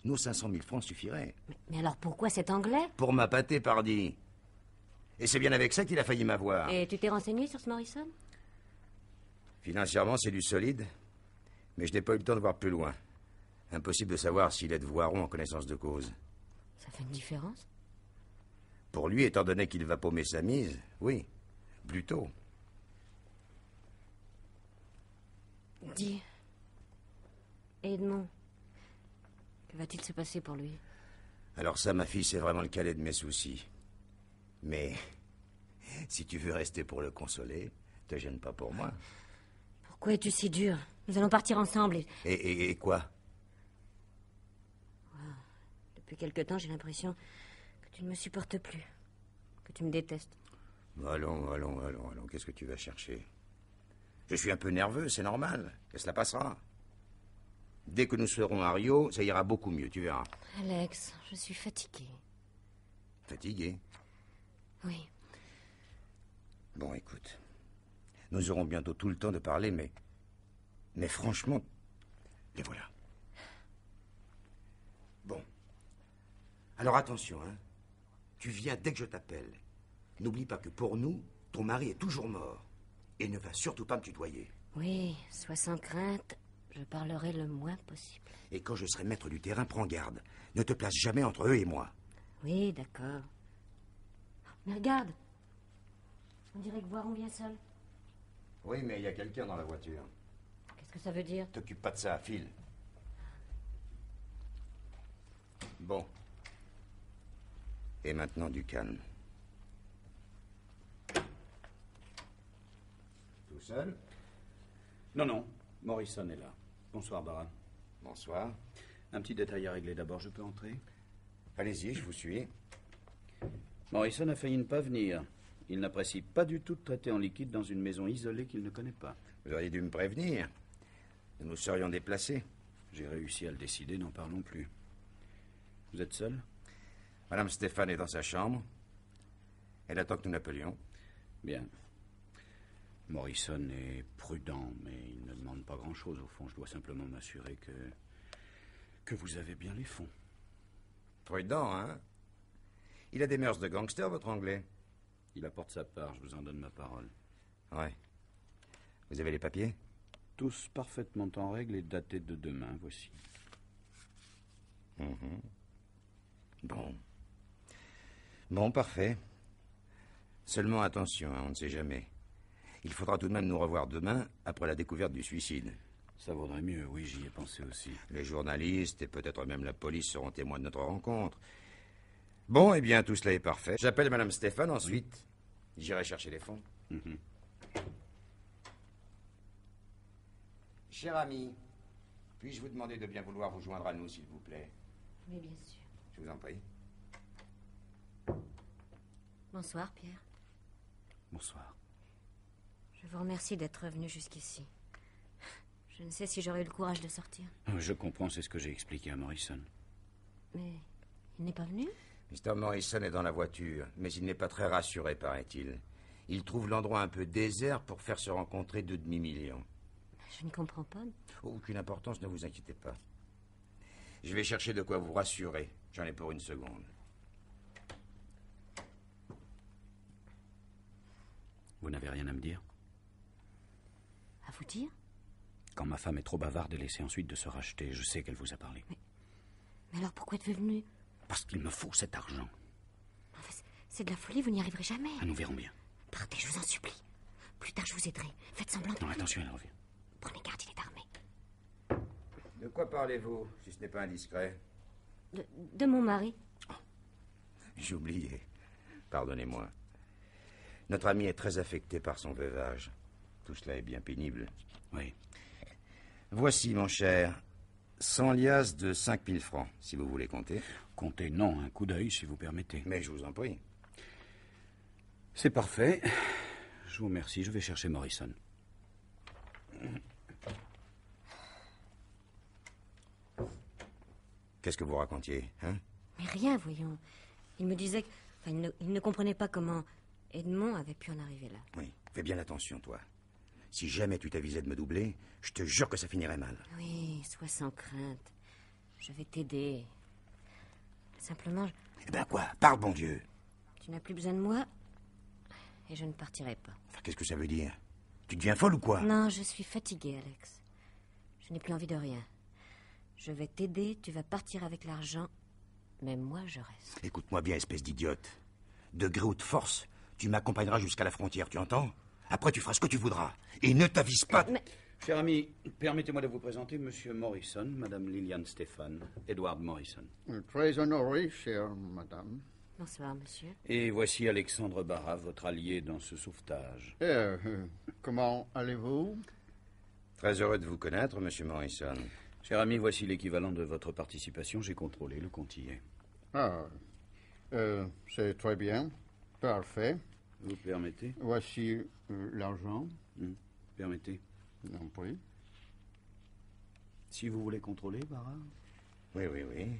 Nos 500 000 francs suffiraient. Mais, alors pourquoi cet anglais Pour m'appâter, pardi. Et c'est bien avec ça qu'il a failli m'avoir. Et tu t'es renseigné sur ce Morrison Financièrement, c'est du solide, mais je n'ai pas eu le temps de voir plus loin. Impossible de savoir s'il est de Voiron en connaissance de cause. Ça fait une différence Pour lui, étant donné qu'il va paumer sa mise, oui, plutôt. Dis, Edmond, va-t-il se passer pour lui Alors ça, ma fille, c'est vraiment le calais de mes soucis. Mais si tu veux rester pour le consoler, te gêne pas pour moi. Pourquoi es-tu si dur Nous allons partir ensemble et... Et, et, quoi Depuis quelque temps, j'ai l'impression que tu ne me supportes plus, que tu me détestes. Allons, allons, allons, allons. Qu'est-ce que tu vas chercher Je suis un peu nerveux, c'est normal. Et cela passera. Dès que nous serons à Rio, ça ira beaucoup mieux, tu verras. Alex, je suis fatiguée. Fatiguée Oui. Bon, écoute. Nous aurons bientôt tout le temps de parler, mais. Mais franchement, les voilà. Bon. Alors attention, hein. Tu viens dès que je t'appelle. N'oublie pas que pour nous, ton mari est toujours mort. Et ne va surtout pas me tutoyer. Oui, sois sans crainte je parlerai le moins possible. Et quand je serai maître du terrain, prends garde. Ne te place jamais entre eux et moi. Oui, d'accord. Mais regarde. On dirait que Boiron vient seul. Oui, mais il y a quelqu'un dans la voiture. Qu'est-ce que ça veut dire T'occupe pas de ça, Phil. Bon. Et maintenant du calme. Tout seul Non, non. Morrison est là. Bonsoir, Bara. Bonsoir. Un petit détail à régler d'abord, je peux entrer Allez-y, je vous suis. Morrison a failli ne pas venir. Il n'apprécie pas du tout de traiter en liquide dans une maison isolée qu'il ne connaît pas. Vous auriez dû me prévenir. Nous serions déplacés. J'ai réussi à le décider, n'en parlons plus. Vous êtes seul Madame Stéphane est dans sa chambre. Elle attend que nous l'appelions. Bien. Morrison est prudent, mais il ne demande pas grand-chose. Au fond, je dois simplement m'assurer que... que vous avez bien les fonds. Prudent, hein Il a des mœurs de gangster, votre anglais. Il apporte sa part, je vous en donne ma parole. Ouais. Vous avez les papiers Tous parfaitement en règle et datés de demain, voici. Mhm. Bon. Bon, parfait. Seulement attention, hein, on ne sait jamais. Il faudra tout de même nous revoir demain, après la découverte du suicide. Ça vaudrait mieux, oui, j'y ai pensé aussi. Les journalistes et peut-être même la police seront témoins de notre rencontre. Bon, eh bien, tout cela est parfait. J'appelle Madame Stéphane ensuite. J'irai chercher les fonds. Chère mhm. Cher ami, puis-je vous demander de bien vouloir vous joindre à nous, s'il vous plaît Oui, bien sûr. Je vous en prie. Bonsoir, Pierre. Bonsoir. Je vous remercie d'être venu jusqu'ici. Je ne sais si j'aurais eu le courage de sortir. Ah, je comprends, c'est ce que j'ai expliqué à Morrison. Mais il n'est pas venu Mr. Morrison est dans la voiture, mais il n'est pas très rassuré, paraît-il. Il trouve l'endroit un peu désert pour faire se rencontrer deux demi-millions. Je ne comprends pas. Aucune importance, ne vous inquiétez pas. Je vais chercher de quoi vous rassurer. J'en ai pour une seconde. Vous n'avez rien à me dire dire Quand ma femme est trop bavarde, de laisser ensuite de se racheter. Je sais qu'elle vous a parlé. Mais, alors pourquoi êtes-vous venu Parce qu'il me faut cet argent. c'est de la folie, vous n'y arriverez jamais. Ah, nous verrons bien. Partez, je vous en supplie. Plus tard, je vous aiderai. Faites semblant de... Non, attention, elle revient. Prenez garde, il est armé. De quoi parlez-vous, si ce n'est pas indiscret de, mon mari. Oh, j'ai oublié. Pardonnez-moi. Notre ami est très affecté par son veuvage. Tout cela est bien pénible. Oui. Voici, mon cher, 100 liasses de 5000 francs, si vous voulez compter. Comptez, non, un coup d'œil, si vous permettez. Mais je vous en prie. C'est parfait. Je vous remercie, je vais chercher Morrison. Qu'est-ce que vous racontiez, hein Mais rien, voyons. Il me disait... qu'il ne comprenait pas comment Edmond avait pu en arriver là. Oui, fais bien attention, toi. Si jamais tu t'avisais de me doubler, je te jure que ça finirait mal. Oui, sois sans crainte. Je vais t'aider. Simplement. Je... Eh ben quoi Parle, bon Dieu Tu n'as plus besoin de moi et je ne partirai pas. Qu'est-ce que ça veut dire Tu deviens folle ou quoi Non, je suis fatiguée, Alex. Je n'ai plus envie de rien. Je vais t'aider, tu vas partir avec l'argent, mais moi je reste. Écoute-moi bien, espèce d'idiote. De gré ou de force, tu m'accompagneras jusqu'à la frontière, tu entends après, tu feras ce que tu voudras. Et ne t'avise pas. Mais... Cher ami, permettez-moi de vous présenter Monsieur Morrison, Madame Liliane Stéphane, Edward Morrison. Euh, très honoré, chère Madame. Bonsoir, monsieur. Et voici Alexandre Barra, votre allié dans ce sauvetage. Eh, euh, comment allez-vous Très heureux de vous connaître, monsieur Morrison. Cher ami, voici l'équivalent de votre participation. J'ai contrôlé le comptier. Ah, euh, c'est très bien. Parfait. Vous permettez Voici euh, l'argent. Hum, permettez. Non, Si vous voulez contrôler, Barra. Oui, oui, oui.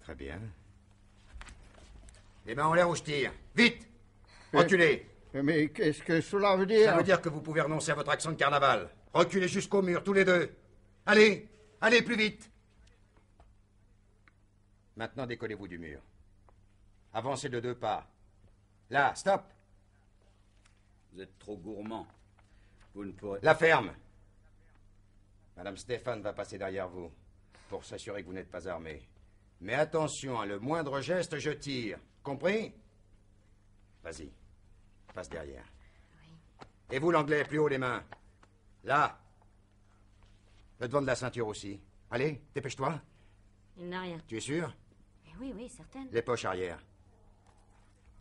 Très bien. Eh bien, on l'air où je tire. Vite Reculez Mais, qu'est-ce que cela veut dire Ça veut dire que vous pouvez renoncer à votre action de carnaval. Reculez jusqu'au mur, tous les deux. Allez Allez, plus vite Maintenant, décollez-vous du mur. Avancez de deux pas. Là, stop. Vous êtes trop gourmand. Vous ne pourrez. La ferme Madame Stéphane va passer derrière vous pour s'assurer que vous n'êtes pas armé. Mais attention, à hein, le moindre geste, je tire. Compris Vas-y, passe derrière. Et vous, l'anglais, plus haut les mains. Là. Le devant de la ceinture aussi. Allez, dépêche-toi. Il n'a rien. Tu es sûr eh Oui, oui, certaine. Les poches arrière.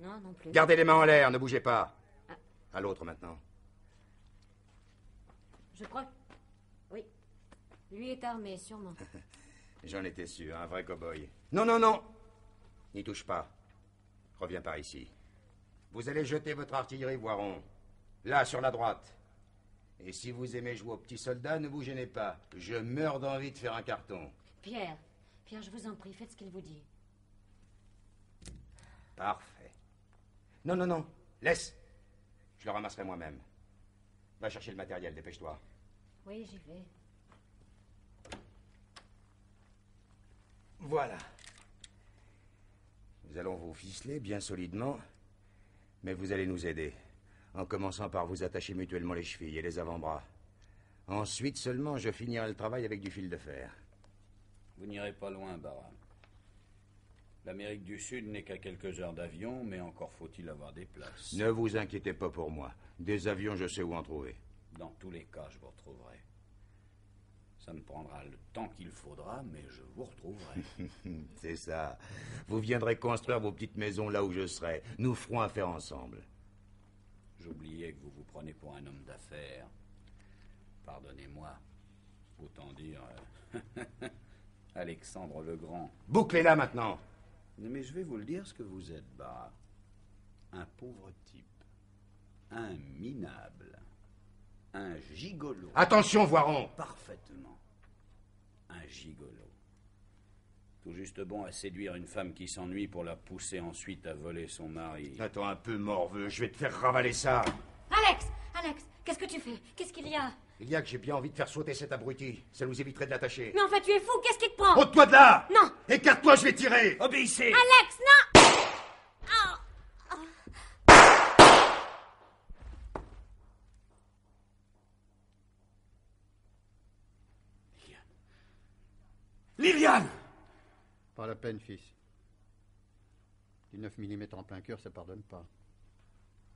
Non, non plus. Gardez les mains en l'air, ne bougez pas. À l'autre maintenant. Je crois. Oui. Lui est armé, sûrement. <laughs> J'en étais sûr, un vrai cow-boy. Non, non, non N'y touche pas. Reviens par ici. Vous allez jeter votre artillerie, Voiron. Là, sur la droite. Et si vous aimez jouer aux petits soldats, ne vous gênez pas. Je meurs d'envie de faire un carton. Pierre, Pierre, je vous en prie, faites ce qu'il vous dit. Parfait. Non, non, non. Laisse. Je le ramasserai moi-même. Va chercher le matériel, dépêche-toi. Oui, j'y vais. Voilà. Nous allons vous ficeler bien solidement, mais vous allez nous aider, en commençant par vous attacher mutuellement les chevilles et les avant-bras. Ensuite seulement, je finirai le travail avec du fil de fer. Vous n'irez pas loin, Baron. L'Amérique du Sud n'est qu'à quelques heures d'avion, mais encore faut-il avoir des places. Ne vous inquiétez pas pour moi. Des avions, je sais où en trouver. Dans tous les cas, je vous retrouverai. Ça me prendra le temps qu'il faudra, mais je vous retrouverai. <laughs> C'est ça. Vous viendrez construire vos petites maisons là où je serai. Nous ferons affaire ensemble. J'oubliais que vous vous prenez pour un homme d'affaires. Pardonnez-moi. Autant dire. Euh, <laughs> Alexandre le Grand. Bouclez-la maintenant mais je vais vous le dire ce que vous êtes, bas, Un pauvre type. Un minable. Un gigolo. Attention, Voiron Parfaitement. Un gigolo. Tout juste bon à séduire une femme qui s'ennuie pour la pousser ensuite à voler son mari. Attends un peu, morveux, je vais te faire ravaler ça Alex Alex, qu'est-ce que tu fais Qu'est-ce qu'il y a il que j'ai bien envie de faire sauter cet abruti. Ça nous éviterait de l'attacher. Mais en fait, tu es fou, qu'est-ce qui te prend Ôte-toi de là Non Écarte-toi, je vais tirer Obéissez Alex, non Lilian. Ah. Liliane Pas la peine, fils. Du 9 mm en plein cœur, ça pardonne pas.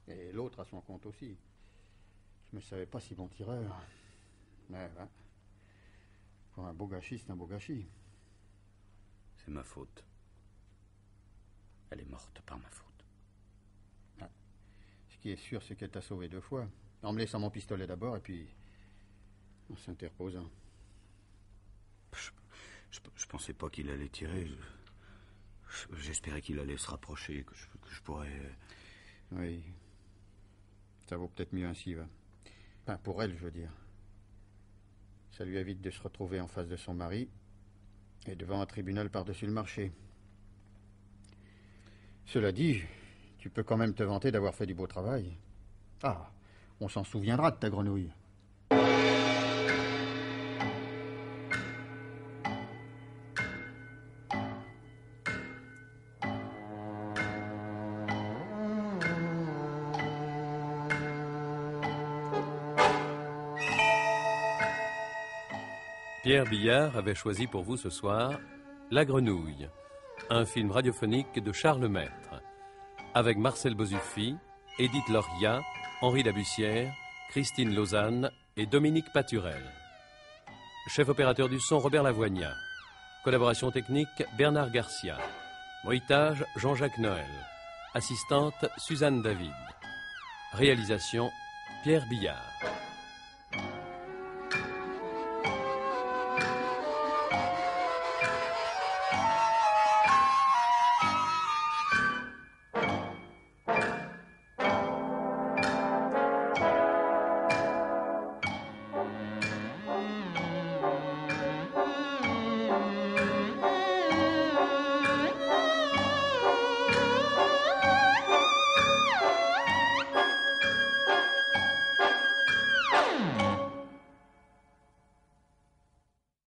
Et l'autre à son compte aussi. Je ne savais pas si bon tireur. Mais pour un beau gâchis, c'est un beau gâchis. C'est ma faute. Elle est morte par ma faute. Ce qui est sûr, c'est qu'elle t'a sauvé deux fois. En me laissant mon pistolet d'abord et puis en s'interposant. Hein. Je, pensais pas qu'il allait tirer. J'espérais qu'il allait se rapprocher, que je, que je pourrais. Euh, oui. Ça vaut peut-être mieux ainsi, va pour elle, je veux dire. Ça lui évite de se retrouver en face de son mari et devant un tribunal par-dessus le marché. Cela dit, tu peux quand même te vanter d'avoir fait du beau travail. Ah, on s'en souviendra de ta grenouille. Pierre Billard avait choisi pour vous ce soir La Grenouille, un film radiophonique de Charles Maître, avec Marcel Bozuffi, Edith Loria, Henri Labussière, Christine Lausanne et Dominique Paturel. Chef opérateur du son Robert Lavoignat. Collaboration technique Bernard Garcia. Bruitage Jean-Jacques Noël. Assistante Suzanne David. Réalisation Pierre Billard.